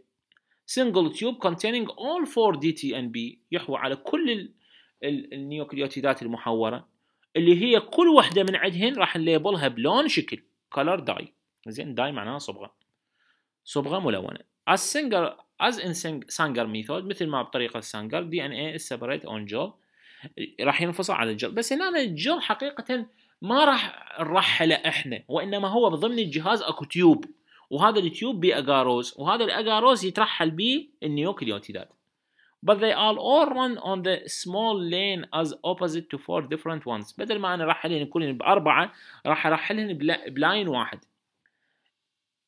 single tube containing all 4 DTNB يحوى على كل النيوكليوتيدات المحورة اللي هي كل واحدة من عندهن راح نليبلها بلون شكل color dye زين داي معناها صبغة صبغة ملونة as single as in Sanger method مثل ما بطريقه Sanger DNA is separate on gel راح ينفصل عن الجل بس هنا الجل حقيقه ما راح نرحله احنا وانما هو بضمن الجهاز اكو تيوب وهذا التيوب بي اجاروز وهذا الاجاروز يترحل بي النيوكليوتيدات but they all all run on the small lane as opposite to four different ones بدل ما انا رحلين الين كلهم باربعه راح ارحلهم بلاين واحد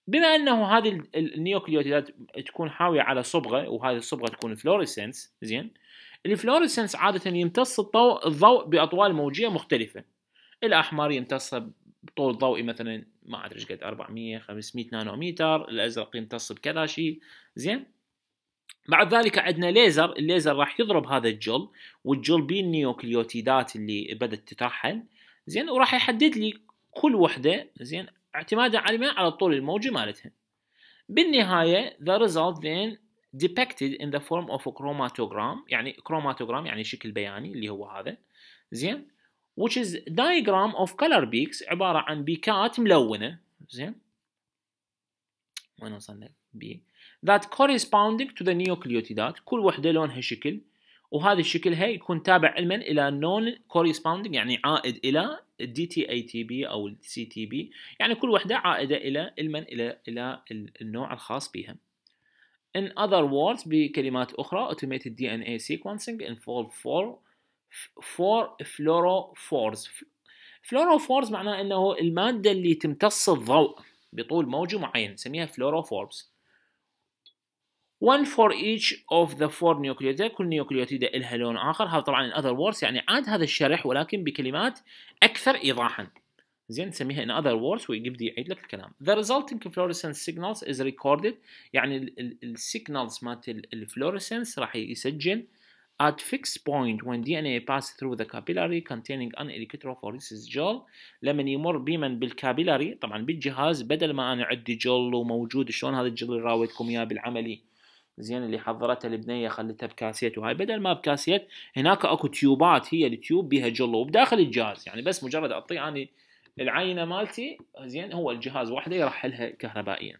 بما انه هذه النيوكليوتيدات تكون حاويه على صبغه وهذه الصبغه تكون فلوريسنس زين الفلوريسنس عاده يمتص الضوء الضوء باطوال موجيه مختلفه الاحمر يمتص بطول ضوئي مثلا ما ادري ايش قد 400 500 نانومتر الازرق يمتص بكذا شيء زين بعد ذلك عندنا ليزر الليزر راح يضرب هذا الجل والجل بيه النيوكليوتيدات اللي بدات تترحل زين وراح يحدد لي كل وحده زين اعتمادا على على الطول الموجي مالتها بالنهاية the result then depicted in the form of a chromatogram يعني chromatogram يعني شكل بياني اللي هو هذا زين which is diagram of color peaks عبارة عن بيكات ملونة زين وين وصلنا بي that corresponding to the nucleotidات كل وحدة لونها شكل وهذا الشكل هي يكون تابع علما الى نون كورسبوندنج يعني عائد الى الدي تي اي تي بي او السي تي بي يعني كل وحده عائده الى علما الى الى النوع الخاص بها. In other words بكلمات أخرى automated DNA sequencing involve four four fluorophores fluorophores معناه أنه المادة اللي تمتص الضوء بطول موجة معين نسميها fluorophores one for each of the four nucleotide كل نيوكليوتيدة إلها لون آخر هذا طبعا in other words يعني عاد هذا الشرح ولكن بكلمات أكثر إيضاحا زين نسميها in other words ويبدي يعيد لك الكلام the resulting fluorescence signals is recorded يعني السيجنالز مالت الفلوريسنس راح يسجل at fixed point when DNA pass through the capillary containing an electrophoresis gel لما يمر بمن بالكابيلاري طبعا بالجهاز بدل ما انا عندي جل وموجود شلون هذا الجل اللي راويتكم اياه بالعملي زين اللي حضرتها البنيه خلتها بكاسيت وهاي بدل ما بكاسيت هناك اكو تيوبات هي التيوب بها جلو وبداخل الجهاز يعني بس مجرد اعطيه يعني العينه مالتي زين هو الجهاز وحده يرحلها كهربائيا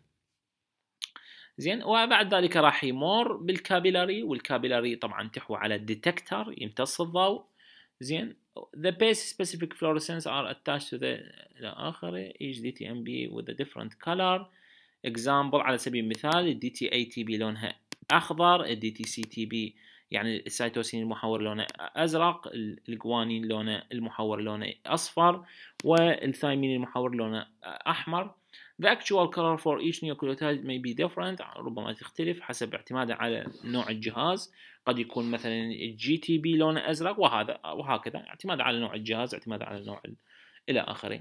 زين وبعد ذلك راح يمر بالكابيلاري والكابيلاري طبعا تحوي على الديتكتر يمتص الضوء زين the base specific fluorescents are attached to the الى اخره each DTMB with a different color example على سبيل المثال الدي تي اي تي بي لونها اخضر الدي تي سي تي بي يعني السيتوسين المحور لونه ازرق الجوانين لونه المحور لونه اصفر والثايمين المحور لونه احمر The actual color for each nucleotide may be different ربما تختلف حسب اعتماده على نوع الجهاز قد يكون مثلا الجي تي بي لونه ازرق وهذا وهكذا اعتمادا على نوع الجهاز اعتمادا على نوع الى اخره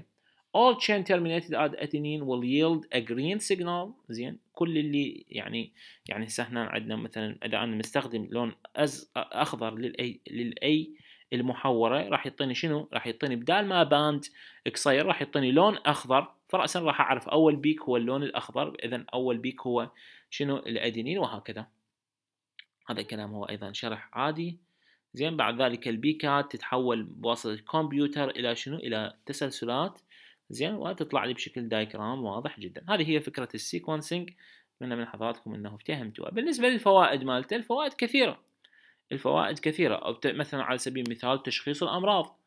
all chain terminated at adenine will yield a green signal زين كل اللي يعني يعني هسه احنا عندنا مثلا اذا انا مستخدم لون أز اخضر للاي للاي المحوره راح يعطيني شنو؟ راح يعطيني بدال ما باند قصير راح يعطيني لون اخضر فراسا راح اعرف اول بيك هو اللون الاخضر اذا اول بيك هو شنو الادينين وهكذا هذا الكلام هو ايضا شرح عادي زين بعد ذلك البيكات تتحول بواسطه الكمبيوتر الى شنو الى تسلسلات زين وتطلع لي بشكل دايجرام واضح جدا هذه هي فكره السيكونسنج اتمنى من حضراتكم انه افتهمتوها بالنسبه للفوائد مالته الفوائد كثيره الفوائد كثيره أو مثلا على سبيل المثال تشخيص الامراض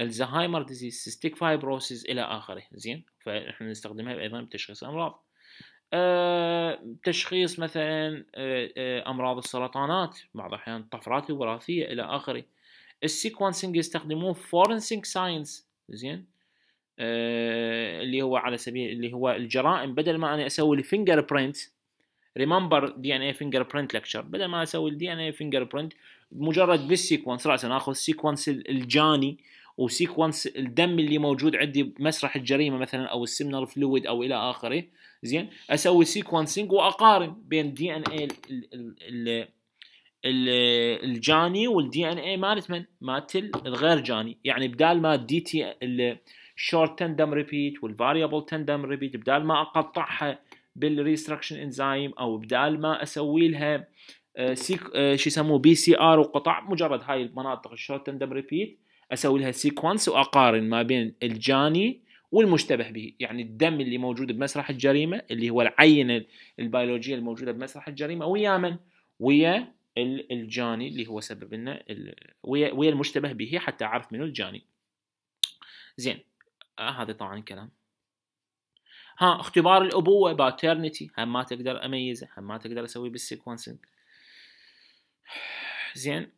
الزهايمر ديزيز سيستيك فايبروسيس الى اخره زين فاحنا نستخدمها ايضا بتشخيص الامراض أه تشخيص مثلا آه، آه، امراض السرطانات بعض الاحيان الطفرات الوراثيه الى اخره السيكونسنج يستخدموه فورنسينج ساينس زين آه، اللي هو على سبيل اللي هو الجرائم بدل ما انا اسوي الفينجر برنت ريمبر دي ان اي فينجر برنت لكشر بدل ما اسوي الدي ان اي فينجر برنت مجرد بالسيكونس راسا اخذ سيكونس الجاني وسيكونس الدم اللي موجود عندي بمسرح الجريمه مثلا او السمنال فلويد او الى اخره زين اسوي سيكونسنج واقارن بين دي ان اي الجاني والدي ان اي مالت من؟ مالت الغير جاني يعني بدال ما الدي تي الشورت تندم ريبيت والفاريبل تندم ريبيت بدال ما اقطعها بالريستركشن انزايم او بدال ما اسوي لها سيك آه، آه، شو يسموه بي سي ار وقطع مجرد هاي المناطق الشورت تندم ريبيت اسوي لها سيكونس واقارن ما بين الجاني والمشتبه به يعني الدم اللي موجود بمسرح الجريمه اللي هو العينه البيولوجيه الموجوده بمسرح الجريمه ويا من؟ ويا الجاني اللي هو سبب لنا ويا, ويا المشتبه به حتى اعرف منو الجاني زين آه هذا طبعا كلام ها اختبار الابوه باترنتي هم ما تقدر اميزه هم ما تقدر اسوي بالسيكونسنج زين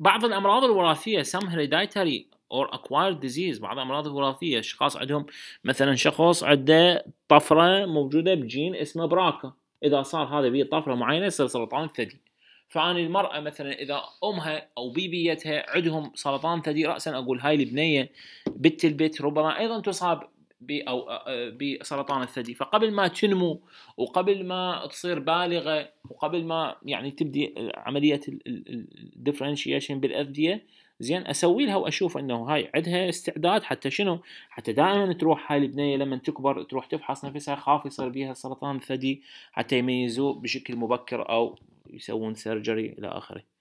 بعض الامراض الوراثيه سم هيريديتري اور اكوايرد ديزيز بعض الامراض الوراثيه اشخاص عندهم مثلا شخص عنده طفره موجوده بجين اسمه براكا اذا صار هذا بيه طفره معينه يصير سرطان ثدي فاني المراه مثلا اذا امها او بيبيتها عندهم سرطان ثدي راسا اقول هاي البنيه بنت البيت ربما ايضا تصاب بي او بسرطان الثدي فقبل ما تنمو وقبل ما تصير بالغه وقبل ما يعني تبدي عمليه الدفرنشيشن بالاذيه زين اسوي لها واشوف انه هاي عندها استعداد حتى شنو حتى دائما تروح هاي البنيه لما تكبر تروح تفحص نفسها خاف يصير بيها سرطان ثدي حتى يميزوه بشكل مبكر او يسوون سيرجري الى اخره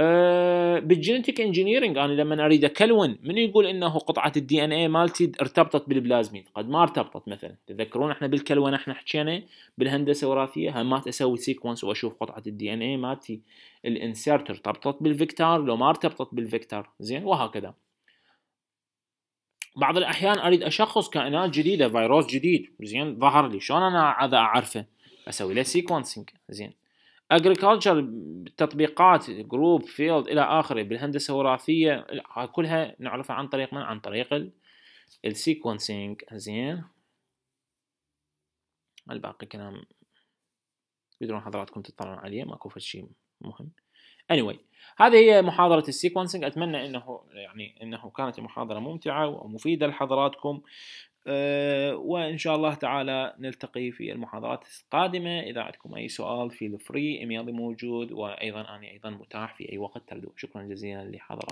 آه، بالجينيتيك انجينيرنج انا لما اريد اكلون من يقول انه قطعه الدي ان اي مالتي ارتبطت بالبلازمين قد ما ارتبطت مثلا تذكرون احنا بالكلونه احنا حكينا بالهندسه الوراثيه ما اسوي سيكونس واشوف قطعه الدي ان اي مالتي الانسيرت ارتبطت بالفيكتار لو ما ارتبطت بالفيكتار زين وهكذا بعض الاحيان اريد اشخص كائنات جديده فيروس جديد زين ظهر لي شلون انا هذا اعرفه اسوي له سيكونسينج زين اجريكلتشر تطبيقات جروب فيلد الى اخره بالهندسه الوراثيه كلها نعرفها عن طريق من عن طريق السيكونسينج زين الباقي كلام تقدرون حضراتكم تطلعون عليه ماكو شيء مهم anyway هذه هي محاضرة السيكونسينج أتمنى أنه يعني أنه كانت المحاضرة ممتعة ومفيدة لحضراتكم آه، وإن شاء الله تعالى نلتقي في المحاضرات القادمة إذا عندكم أي سؤال في الفري إميالي موجود وأيضا أنا أيضا متاح في أي وقت تريدوه شكرا جزيلا لحضراتكم